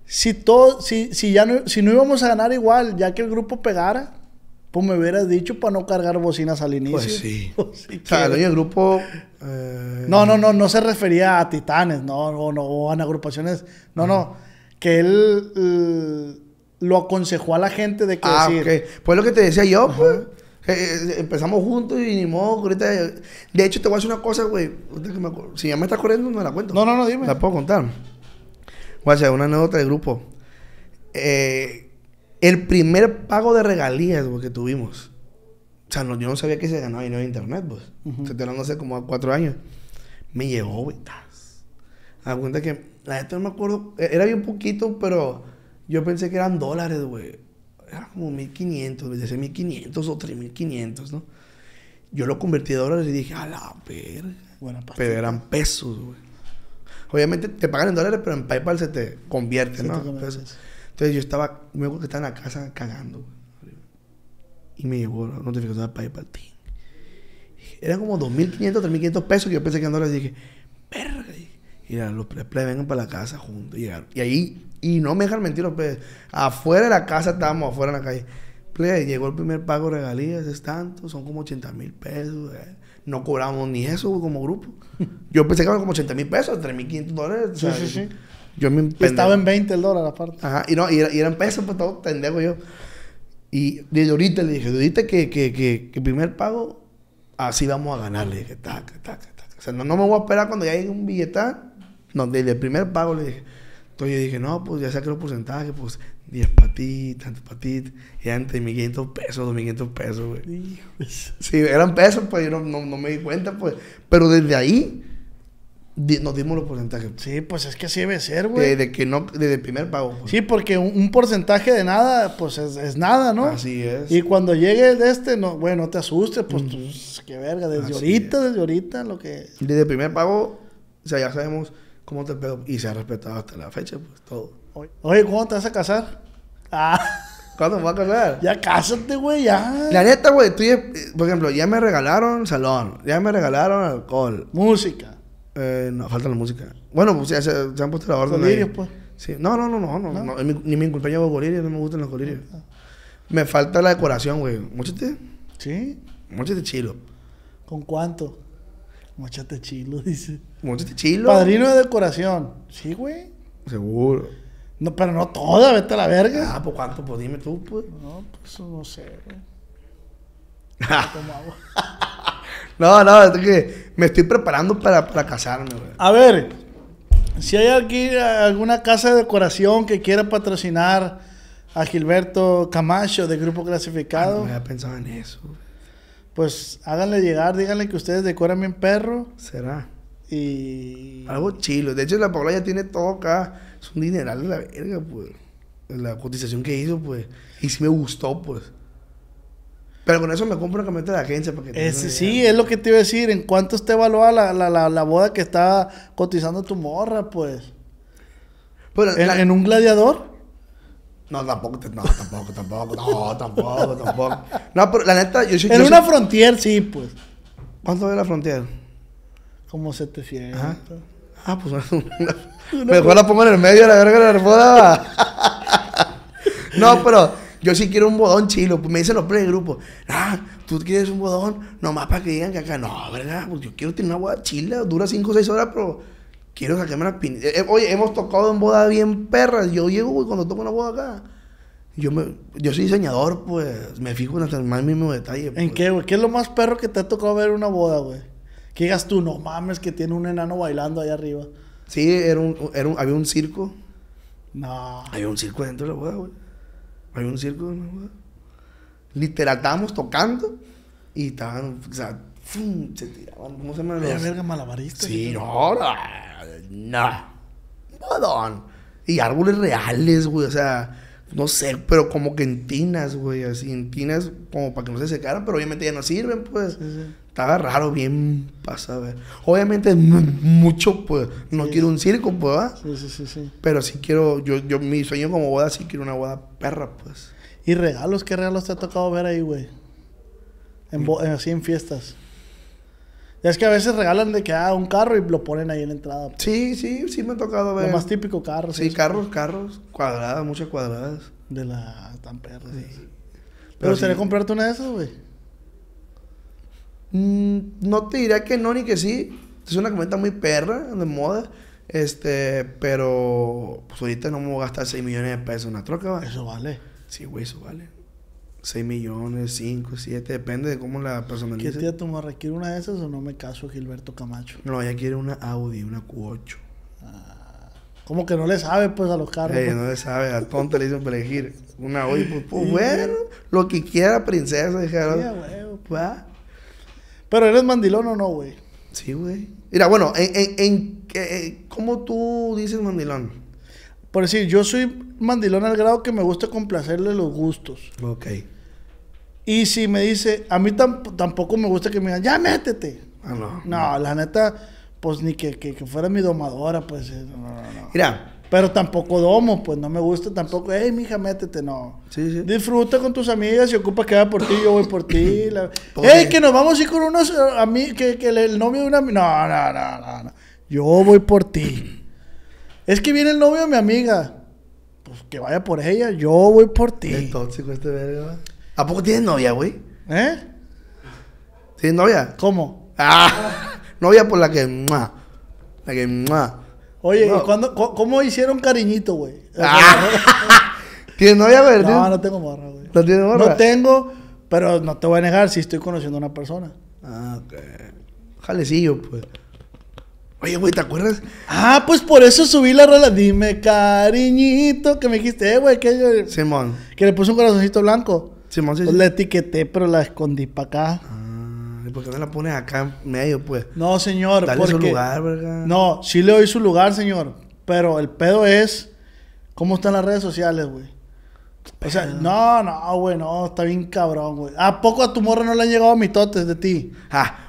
Si, todo, ya no, si no íbamos a ganar igual, ya que el grupo pegara, pues me hubieras dicho para no cargar bocinas al pues inicio. Pues sí. o sea, el dueño del grupo... Eh, no, no, no, no se refería a titanes, no, o, no, a agrupaciones. No, no. Que él... lo aconsejó a la gente de que ah, decir. Pues lo que te decía yo, pues, eh, eh, empezamos juntos y ni modo, ahorita. Eh, de hecho, te voy a decir una cosa, güey. Si ya me estás corriendo, no me la cuento. No, no, no, dime. La puedo contar. Voy a hacer una anécdota del grupo. el primer pago de regalías, que tuvimos. O sea, no, yo no sabía que se ganaba dinero en internet, pues. Se te lo hace como cuatro años. Me llegó, güey. A cuenta que, la neta no me acuerdo, e-, era bien poquito, pero yo pensé que eran dólares, güey era ah, como 1500, desde 1500 o 3500, ¿no? Yo lo convertí a dólares y dije, a la verga. pero eran pesos, güey. Obviamente te pagan en dólares, pero en PayPal se te convierte, ¿no? entonces, yo estaba, me acuerdo que estaba en la casa cagando, Y me llegó la notificación de PayPal, Era como 2.500, 3.500 pesos que yo pensé que en dólares y dije, verga. Y eran los plebes vengan para la casa juntos. Y, llegaron. y ahí y no me dejan mentir los Afuera de la casa estábamos, afuera en la calle. llegó el primer pago de regalías, es tanto, son como 80 mil pesos. Eh. No cobramos ni eso como grupo. Yo pensé que eran como 80 mil pesos, 3.500 dólares. Sí, sí, sí. Yo me Estaba en 20 el dólar aparte. y no, y, eran pesos, pues todo pendejo yo. Y de ahorita le dije, ahorita que, que, que, primer pago, así vamos a ganar. dije, O sea, no, me voy a esperar cuando ya llegue un billete No, desde el primer pago le dije, entonces yo dije, no, pues ya saqué los porcentajes, pues 10 patitas, tantos tanto Y antes 1.500 pesos, 2.500 pesos, güey. Sí, eran pesos, pues yo no, me di cuenta, pues. Pero desde ahí nos dimos los porcentajes. Sí, pues es que así debe ser, güey. Desde que no, desde el primer pago. Pues. Sí, porque un, porcentaje de nada, pues es, nada, ¿no? Así es. Y cuando llegue de este, no, güey, no te asustes, pues, mm. pues qué verga, desde ahorita, desde ahorita, lo que... Desde el primer pago, o sea, ya sabemos ¿Cómo te pedo Y se ha respetado hasta la fecha, pues todo. Oye, ¿cuándo te vas a casar? Ah. ¿Cuándo me vas a casar? Ya cásate, güey, ya. La neta, güey, tú ya, por ejemplo, ya me regalaron salón, ya me regalaron alcohol. Música. Eh, no, falta la música. Bueno, pues ya se, han puesto la orden. Colirios, pues. Sí. No, no, no, no, no. no. mi, ni mi cumpleaños hago colirios, no me gustan los colirios. Ah, ah. Me falta la decoración, güey. ¿Muchete? Sí. Muchete chilo. ¿Con cuánto? Mucha chilo, dice. Mucha chilo. Padrino de decoración. Sí, güey. Seguro. No, pero no toda, vete a la verga. Ah, pues cuánto, pues dime tú, pues. No, pues no sé, güey. no, no, es que me estoy preparando para, casarme, güey. A ver, si hay aquí alguna casa de decoración que quiera patrocinar a Gilberto Camacho de Grupo Clasificado. Ah, no había pensado en eso, pues háganle llegar, díganle que ustedes decoran bien perro. Será. Y. Algo chilo. De hecho, la Paula ya tiene todo acá. Es un dineral de la verga, pues. La cotización que hizo, pues. Y sí me gustó, pues. Pero con eso me compro una camioneta de agencia. Para que sí, es lo que te iba a decir. ¿En cuánto esté evaluada la, boda que está cotizando tu morra, pues? Pero ¿En, un gladiador? No, tampoco, no, tampoco, tampoco, no, tampoco, tampoco. No, pero la neta, yo soy. En una frontera frontier, sí, pues. ¿Cuánto es la frontier? Como 700. Ah, pues mejor la pongo en el medio, la verga, la foda. no, pero yo sí quiero un bodón chilo. Pues me dicen los grupo. ah, tú quieres un bodón, nomás para que digan que acá, no, verdad porque yo quiero tener una boda chila, dura 5 o 6 horas, pero quiero sacarme una pinitas. Eh, oye, hemos tocado en boda bien perras. Yo llego, güey, cuando toco una boda acá. Yo, me, yo soy diseñador, pues me fijo en el más mínimo detalle. güey. ¿En pues. qué, güey? ¿Qué es lo más perro que te ha tocado ver en una boda, güey? Que digas tú, no mames, que tiene un enano bailando ahí arriba. Sí, era un, era un, había un circo. No. Había un circo dentro de la boda, güey. Había un circo dentro de la boda. Literal, estábamos tocando y estaban, o sea, se tiraban, ¿cómo se llama? Era verga malabarista. Sí, no no. Y árboles reales, güey, o sea, no sé, pero como que en tinas, güey, así, en tinas como para que no se secaran, pero obviamente ya no sirven, pues. Estaba raro, bien pasa ver. Eh. Obviamente mucho, pues, no quiero un circo, pues, Sí, sí, sí, sí. Pero sí quiero, yo, yo, mi sueño como boda, sí quiero una boda perra, pues. ¿Y regalos? ¿Qué regalos te ha tocado ver ahí, güey? En, mm. así en fiestas. Ya es que a veces regalan de que ah, un carro y lo ponen ahí en la entrada. Sí, sí, sí me ha tocado ver. Lo más típico, carros. Sí, carros, carros. Cuadradas, muchas cuadradas. De la tan perra. sí. Pero, se le comprarte una de esas, güey? Mm, no te diría que no ni que sí. Es una cometa muy perra, de moda. Este, pero pues ahorita no me voy a gastar 6 millones de pesos en una troca, güey. Eso vale. Sí, güey, eso vale. 6 millones, 5, 7, depende de cómo la persona ¿Qué tía tu ¿Quiere una de esas o no me caso Gilberto Camacho? No, ella quiere una Audi, una Q8. Ah, como que no le sabe pues a los carros. Pues? no le sabe, al tonto le hizo elegir una Audi. Pues, pues bueno, lo que quiera, princesa, dijeron. Pues. Pero eres mandilón o no, güey. Sí, güey. Mira, bueno, en, en, eh, ¿cómo tú dices mandilón? Por decir, yo soy mandilón al grado que me gusta complacerle los gustos. Ok. Y si me dice, a mí tampoco me gusta que me digan, ya métete. Ah, no, no, la neta, pues ni que, que, fuera mi domadora, pues. Eh, no, Mira. Pero tampoco domo, pues no me gusta tampoco. ¡Ey, mija, métete, no. Sí, sí. Disfruta con tus amigas, si ocupa que vaya por ti, yo voy por ti. ¡Ey, que nos vamos a ir con unos. Eh, a mí, que, que el, novio de una. No, no, no, no, no. Yo voy por ti. es que viene el novio de mi amiga. Pues que vaya por ella, yo voy por ti. Es tóxico este verga, ¿A poco tienes novia, güey? ¿Eh? ¿Tienes novia? ¿Cómo? Ah, novia por la que... Mua, la que... Mua. Oye, ¿y ¿cuándo, ¿cómo hicieron cariñito, güey? Ah, ¿Tienes novia, güey? No, no tengo morra, güey. ¿No tienes morra? No tengo, pero no te voy a negar si estoy conociendo a una persona. Ah, ok. Jalecillo, pues. Oye, güey, ¿te acuerdas? Ah, pues por eso subí la rola. Dime, cariñito, que me dijiste, eh, güey, que Simón. Que le puse un corazoncito blanco. Pues la etiqueté, pero la escondí para acá. Ah, ¿y por qué no la pones acá en medio, pues? No, señor. su lugar, No, sí le doy su lugar, señor. Pero el pedo es. ¿Cómo están las redes sociales, güey? O sea, no, no, güey, no, está bien cabrón, güey. ¿A poco a tu morra no le han llegado mitotes de ti?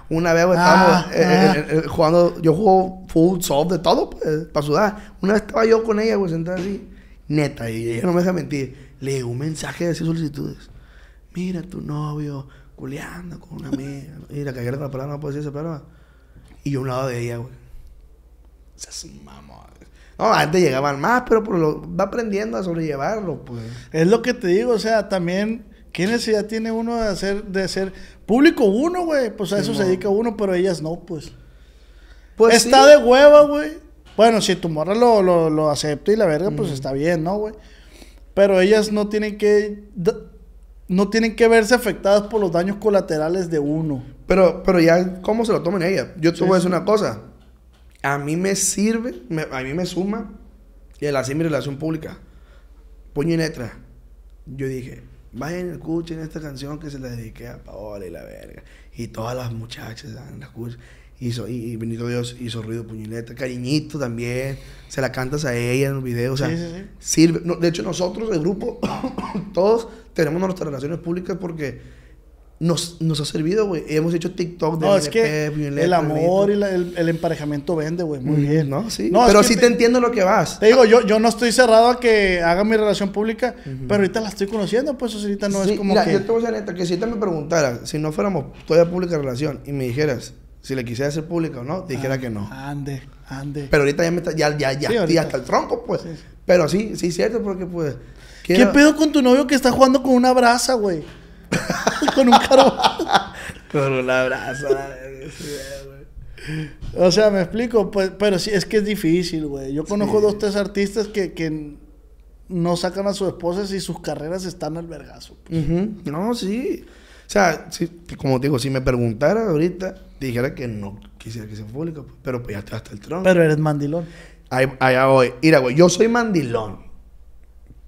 una vez, güey, estábamos ah, eh, eh, eh, jugando, yo juego full soft de todo, pues, para sudar. Una vez estaba yo con ella, güey, sentada así, neta, y ella no me deja mentir. Le un mensaje de sus solicitudes mira tu novio culeando con una amiga. Mira, que la palabra no decir esa palabra. Y un lado de ella, güey. O sea, No, antes llegaban más, pero lo, va aprendiendo a sobrellevarlo, pues. Es lo que te digo, o sea, también... ¿Qué necesidad tiene uno de hacer, de ser público uno, güey? Pues a eso se dedica uno, pero ellas no, pues. pues está de hueva, güey. Bueno, si tu morra lo, lo, acepta y la verga, pues está bien, ¿no, güey? Pero ellas no tienen que no tienen que verse afectadas por los daños colaterales de uno. Pero, pero ya, ¿cómo se lo toman ella? Yo te es una cosa. A mí me sirve, a mí me suma y así mi relación pública. Puño y letra. Yo dije, vayan, escuchen esta canción que se la dediqué a Paola y la verga. Y todas las muchachas ah, la y, y, bendito Dios hizo ruido puñileta, cariñito también, se la cantas a ella en los videos, o sea, sirve, de hecho nosotros, el grupo, todos tenemos nuestras relaciones públicas porque nos, ha servido, güey. Hemos hecho TikTok de no, que el amor y el, emparejamiento vende, güey. Muy mm, bien. No, sí. pero sí te, entiendo lo que vas. Te digo, yo, yo no estoy cerrado a que haga mi relación pública, pero ahorita la estoy conociendo, pues ahorita no es como mira, que... yo te voy a decir que si me preguntara, si no fuéramos todavía pública relación, y me dijeras si le quisiera hacer pública o no, te dijera ah, que no. Ande, ande. Pero ahorita ya me está, ya, ya, ya, hasta el tronco, pues. Pero sí, sí, cierto, porque pues ¿Qué, pedo con tu novio que está jugando con una brasa, güey? con un caro. con una brasa. o sea, me explico, pues, pero sí, es que es difícil, güey. Yo conozco dos, tres artistas que, no sacan a sus esposas y sus carreras están al vergazo. Pues. No, sí. O sea, como te digo, si me preguntara ahorita, dijera que no quisiera que sea público, pues, pero pues ya hasta el trono. Pero eres mandilón. Allá voy. Mira, güey, yo soy mandilón.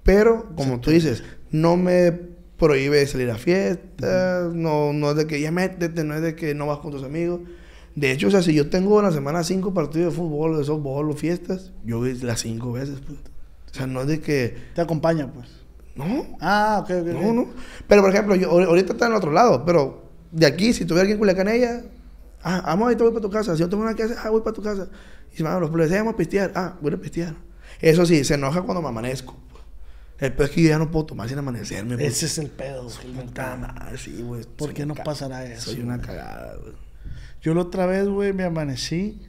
Pero, como tú dices, no me prohíbe salir a fiestas, no, no es de que ya métete, no es de que no vas con tus amigos. De hecho, o sea, si yo tengo una semana cinco partidos de fútbol, de softball o fiestas, yo voy las cinco veces. Pues. O sea, no es de que... Te acompaña, pues. No. Ah, ok, ok. No, no. Pero, por ejemplo, yo, ahorita está en el otro lado, pero de aquí, si tuviera alguien con Culiacán ella, ah, vamos ahorita voy para tu casa. Si yo tengo una que ah, voy para tu casa. Y si, a los policías vamos a pistear. Ah, voy a pistear. Eso sí, se enoja cuando me amanezco. El pedo es que yo ya no puedo tomar sin amanecerme. Ese es el pedo, soy güey. sí, güey. ¿Por qué no pasará eso? Soy una cagada, güey. Yo la otra vez, güey, me amanecí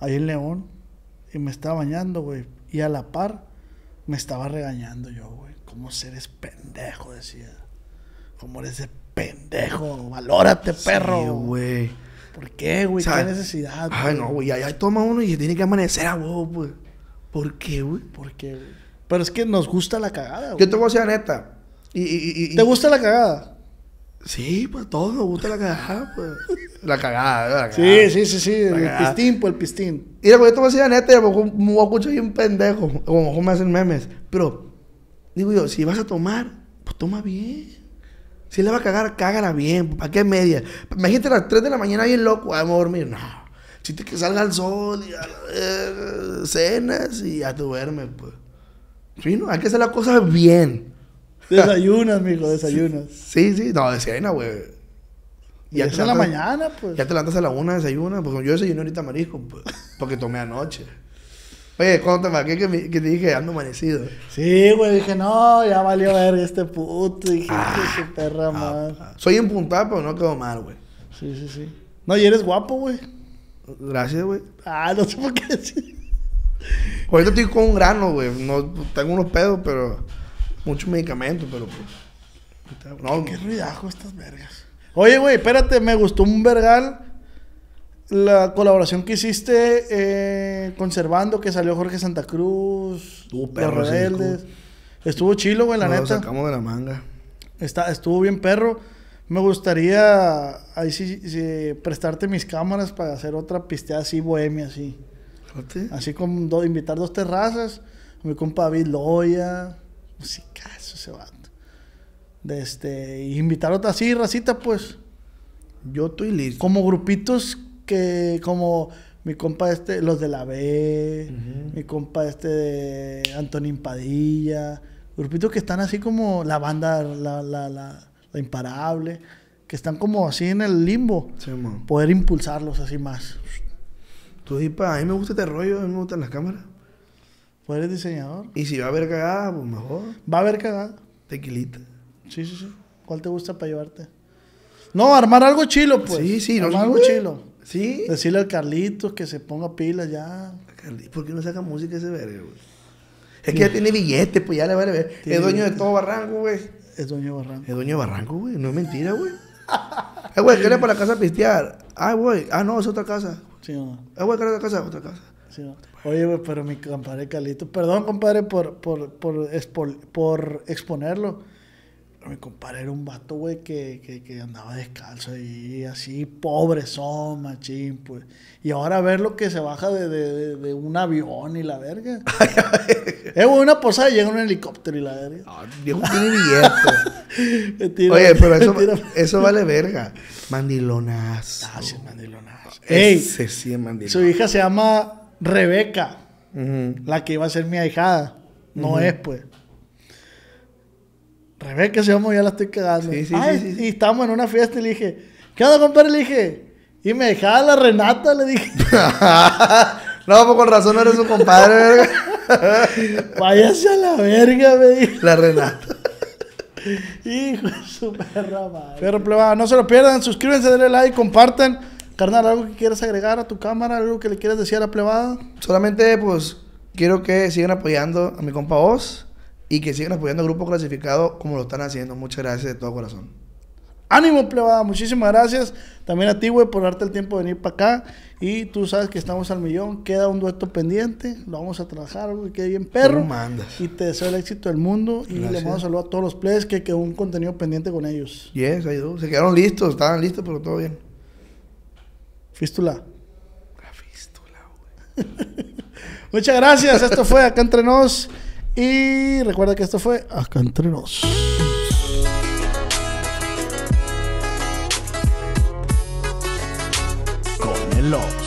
ahí en León y me estaba bañando, güey. Y a la par me estaba regañando yo, güey. ¿Cómo eres pendejo? Decía. ¿Cómo eres pendejo? Valórate, perro. güey. ¿Por qué, güey? ¿Qué necesidad? Ay, no, güey. Ahí toma uno y se tiene que amanecer a vos, pues. güey. ¿Por qué, güey? ¿Por qué, güey? Pero es que nos gusta la cagada, Yo te voy a decir la neta. ¿Te gusta la cagada? Sí, pues todos nos gusta la cagada, pues. La cagada, la cagada. Sí, sí, sí, sí. el pistín, pues el pistín. Y luego yo tomo voy a la neta, y me voy a escuchar un pendejo. O mejor me hacen memes. Pero, digo yo, si vas a tomar, pues toma bien. Si le va a cagar, cágala bien. ¿Para qué media? Imagínate a las 3 de la mañana bien loco. Vamos a dormir. No. Chiste que salga el sol y a, cenas y a duerme, pues. Sí, ¿no? Hay que hacer las cosas bien. Desayunas, mijo, desayunas. Sí, sí, no, desayuna, güey. Ya, ya te a la mañana, pues. Ya te levantas a la una, desayunas. Pues yo desayuné ahorita marisco, pues, porque tomé anoche. Oye, cuéntame, ¿qué que, que te dije? Ando amanecido. Sí, güey, dije, no, ya valió ver este puto. Dije, qué ah, perra más. Soy impuntado, pero no quedó mal, güey. Sí, sí, sí. No, y eres guapo, güey. Gracias, güey. Ah, no sé por qué decir. Ahorita estoy con un grano, güey. No, tengo unos pedos, pero. mucho medicamento, pero pues. No, qué ruidajo estas vergas. Oye, güey, espérate, me gustó un vergal la colaboración que hiciste eh, conservando que salió Jorge Santa Cruz, estuvo perro, estuvo chilo, güey, la neta. sacamos de la manga. Está, estuvo bien perro. Me gustaría ahí sí, sí, prestarte mis cámaras para hacer otra pisteada así bohemia así. Así como invitar dos terrazas. mi compa David Loya. ese De este, invitar otra así, racita, pues. Yo estoy listo. Como grupitos que, como mi compa este, los de la B, mi compa este Antonín Padilla, grupitos que están así como la banda, la, la, la, imparable, que están como así en el limbo. Poder impulsarlos así más. Tú dices, pa, a mí me gusta este rollo, a mí me gustan las cámaras. Pues eres diseñador. Y si va a haber cagada, pues mejor. Va a haber cagada. Tequilita. Sí, sí, sí. ¿Cuál te gusta para llevarte? No, armar algo chilo, pues. Sí, sí, armar algo chilo. Sí. Decirle al Carlitos que se ponga pila ya. ¿Por qué no saca música ese verga, güey? Es que ya tiene billetes, pues ya le vale ver. es dueño de todo Barranco, güey. Es dueño de Barranco. Es dueño de Barranco, güey. No es mentira, güey. Es, ah, güey, ¿qué le para la casa pistear? Ay, ah, güey. Ah, no, es otra casa. Sí, casa, otra casa. Sí, Oye, pero mi compadre Calito, perdón, compadre, por, por, por, por exponerlo. mi compadre era un vato, güey, que, que, andaba descalzo y así, pobre machín, pues. Y ahora a ver lo que se baja de, de, de un avión y la verga. es una posada y llega un helicóptero y la verga. Dios ah, Oye, pero eso, eso vale verga. Mandilonazo. Ah, mandilonazo. Ey, Su hija se llama Rebeca, la que iba a ser mi ahijada. No es, pues. Rebeca se llama, ya la estoy cagando. Ay, sí, y estábamos en una fiesta y le dije, ¿qué onda, compadre? Le dije, y me dejaba la Renata, le dije. no, pues con razón no eres su compadre, vaya Váyase a la verga, me dijo. La Renata. Hijo de su perra madre. Pero no se lo pierdan, suscríbanse, denle like, compartan. Carnal, ¿algo que quieras agregar a tu cámara? ¿Algo que le quieras decir a la plebada? Solamente, pues, quiero que sigan apoyando a mi compa Oz y que sigan apoyando al grupo clasificado como lo están haciendo. Muchas gracias de todo corazón. Ánimo, plebada. Muchísimas gracias también a ti, güey, por darte el tiempo de venir para acá. Y tú sabes que estamos al millón. Queda un dueto pendiente. Lo vamos a trabajar, güey. Quede bien perro. Y te deseo el éxito del mundo. Y le mando saludo a todos los players que quedó un contenido pendiente con ellos. Yes, dos. Se quedaron listos. Estaban listos, pero todo bien. Fístula. La fístula, güey. Muchas gracias. Esto fue Acá Entre Nos. Y recuerda que esto fue Acá Entre Nos. Con el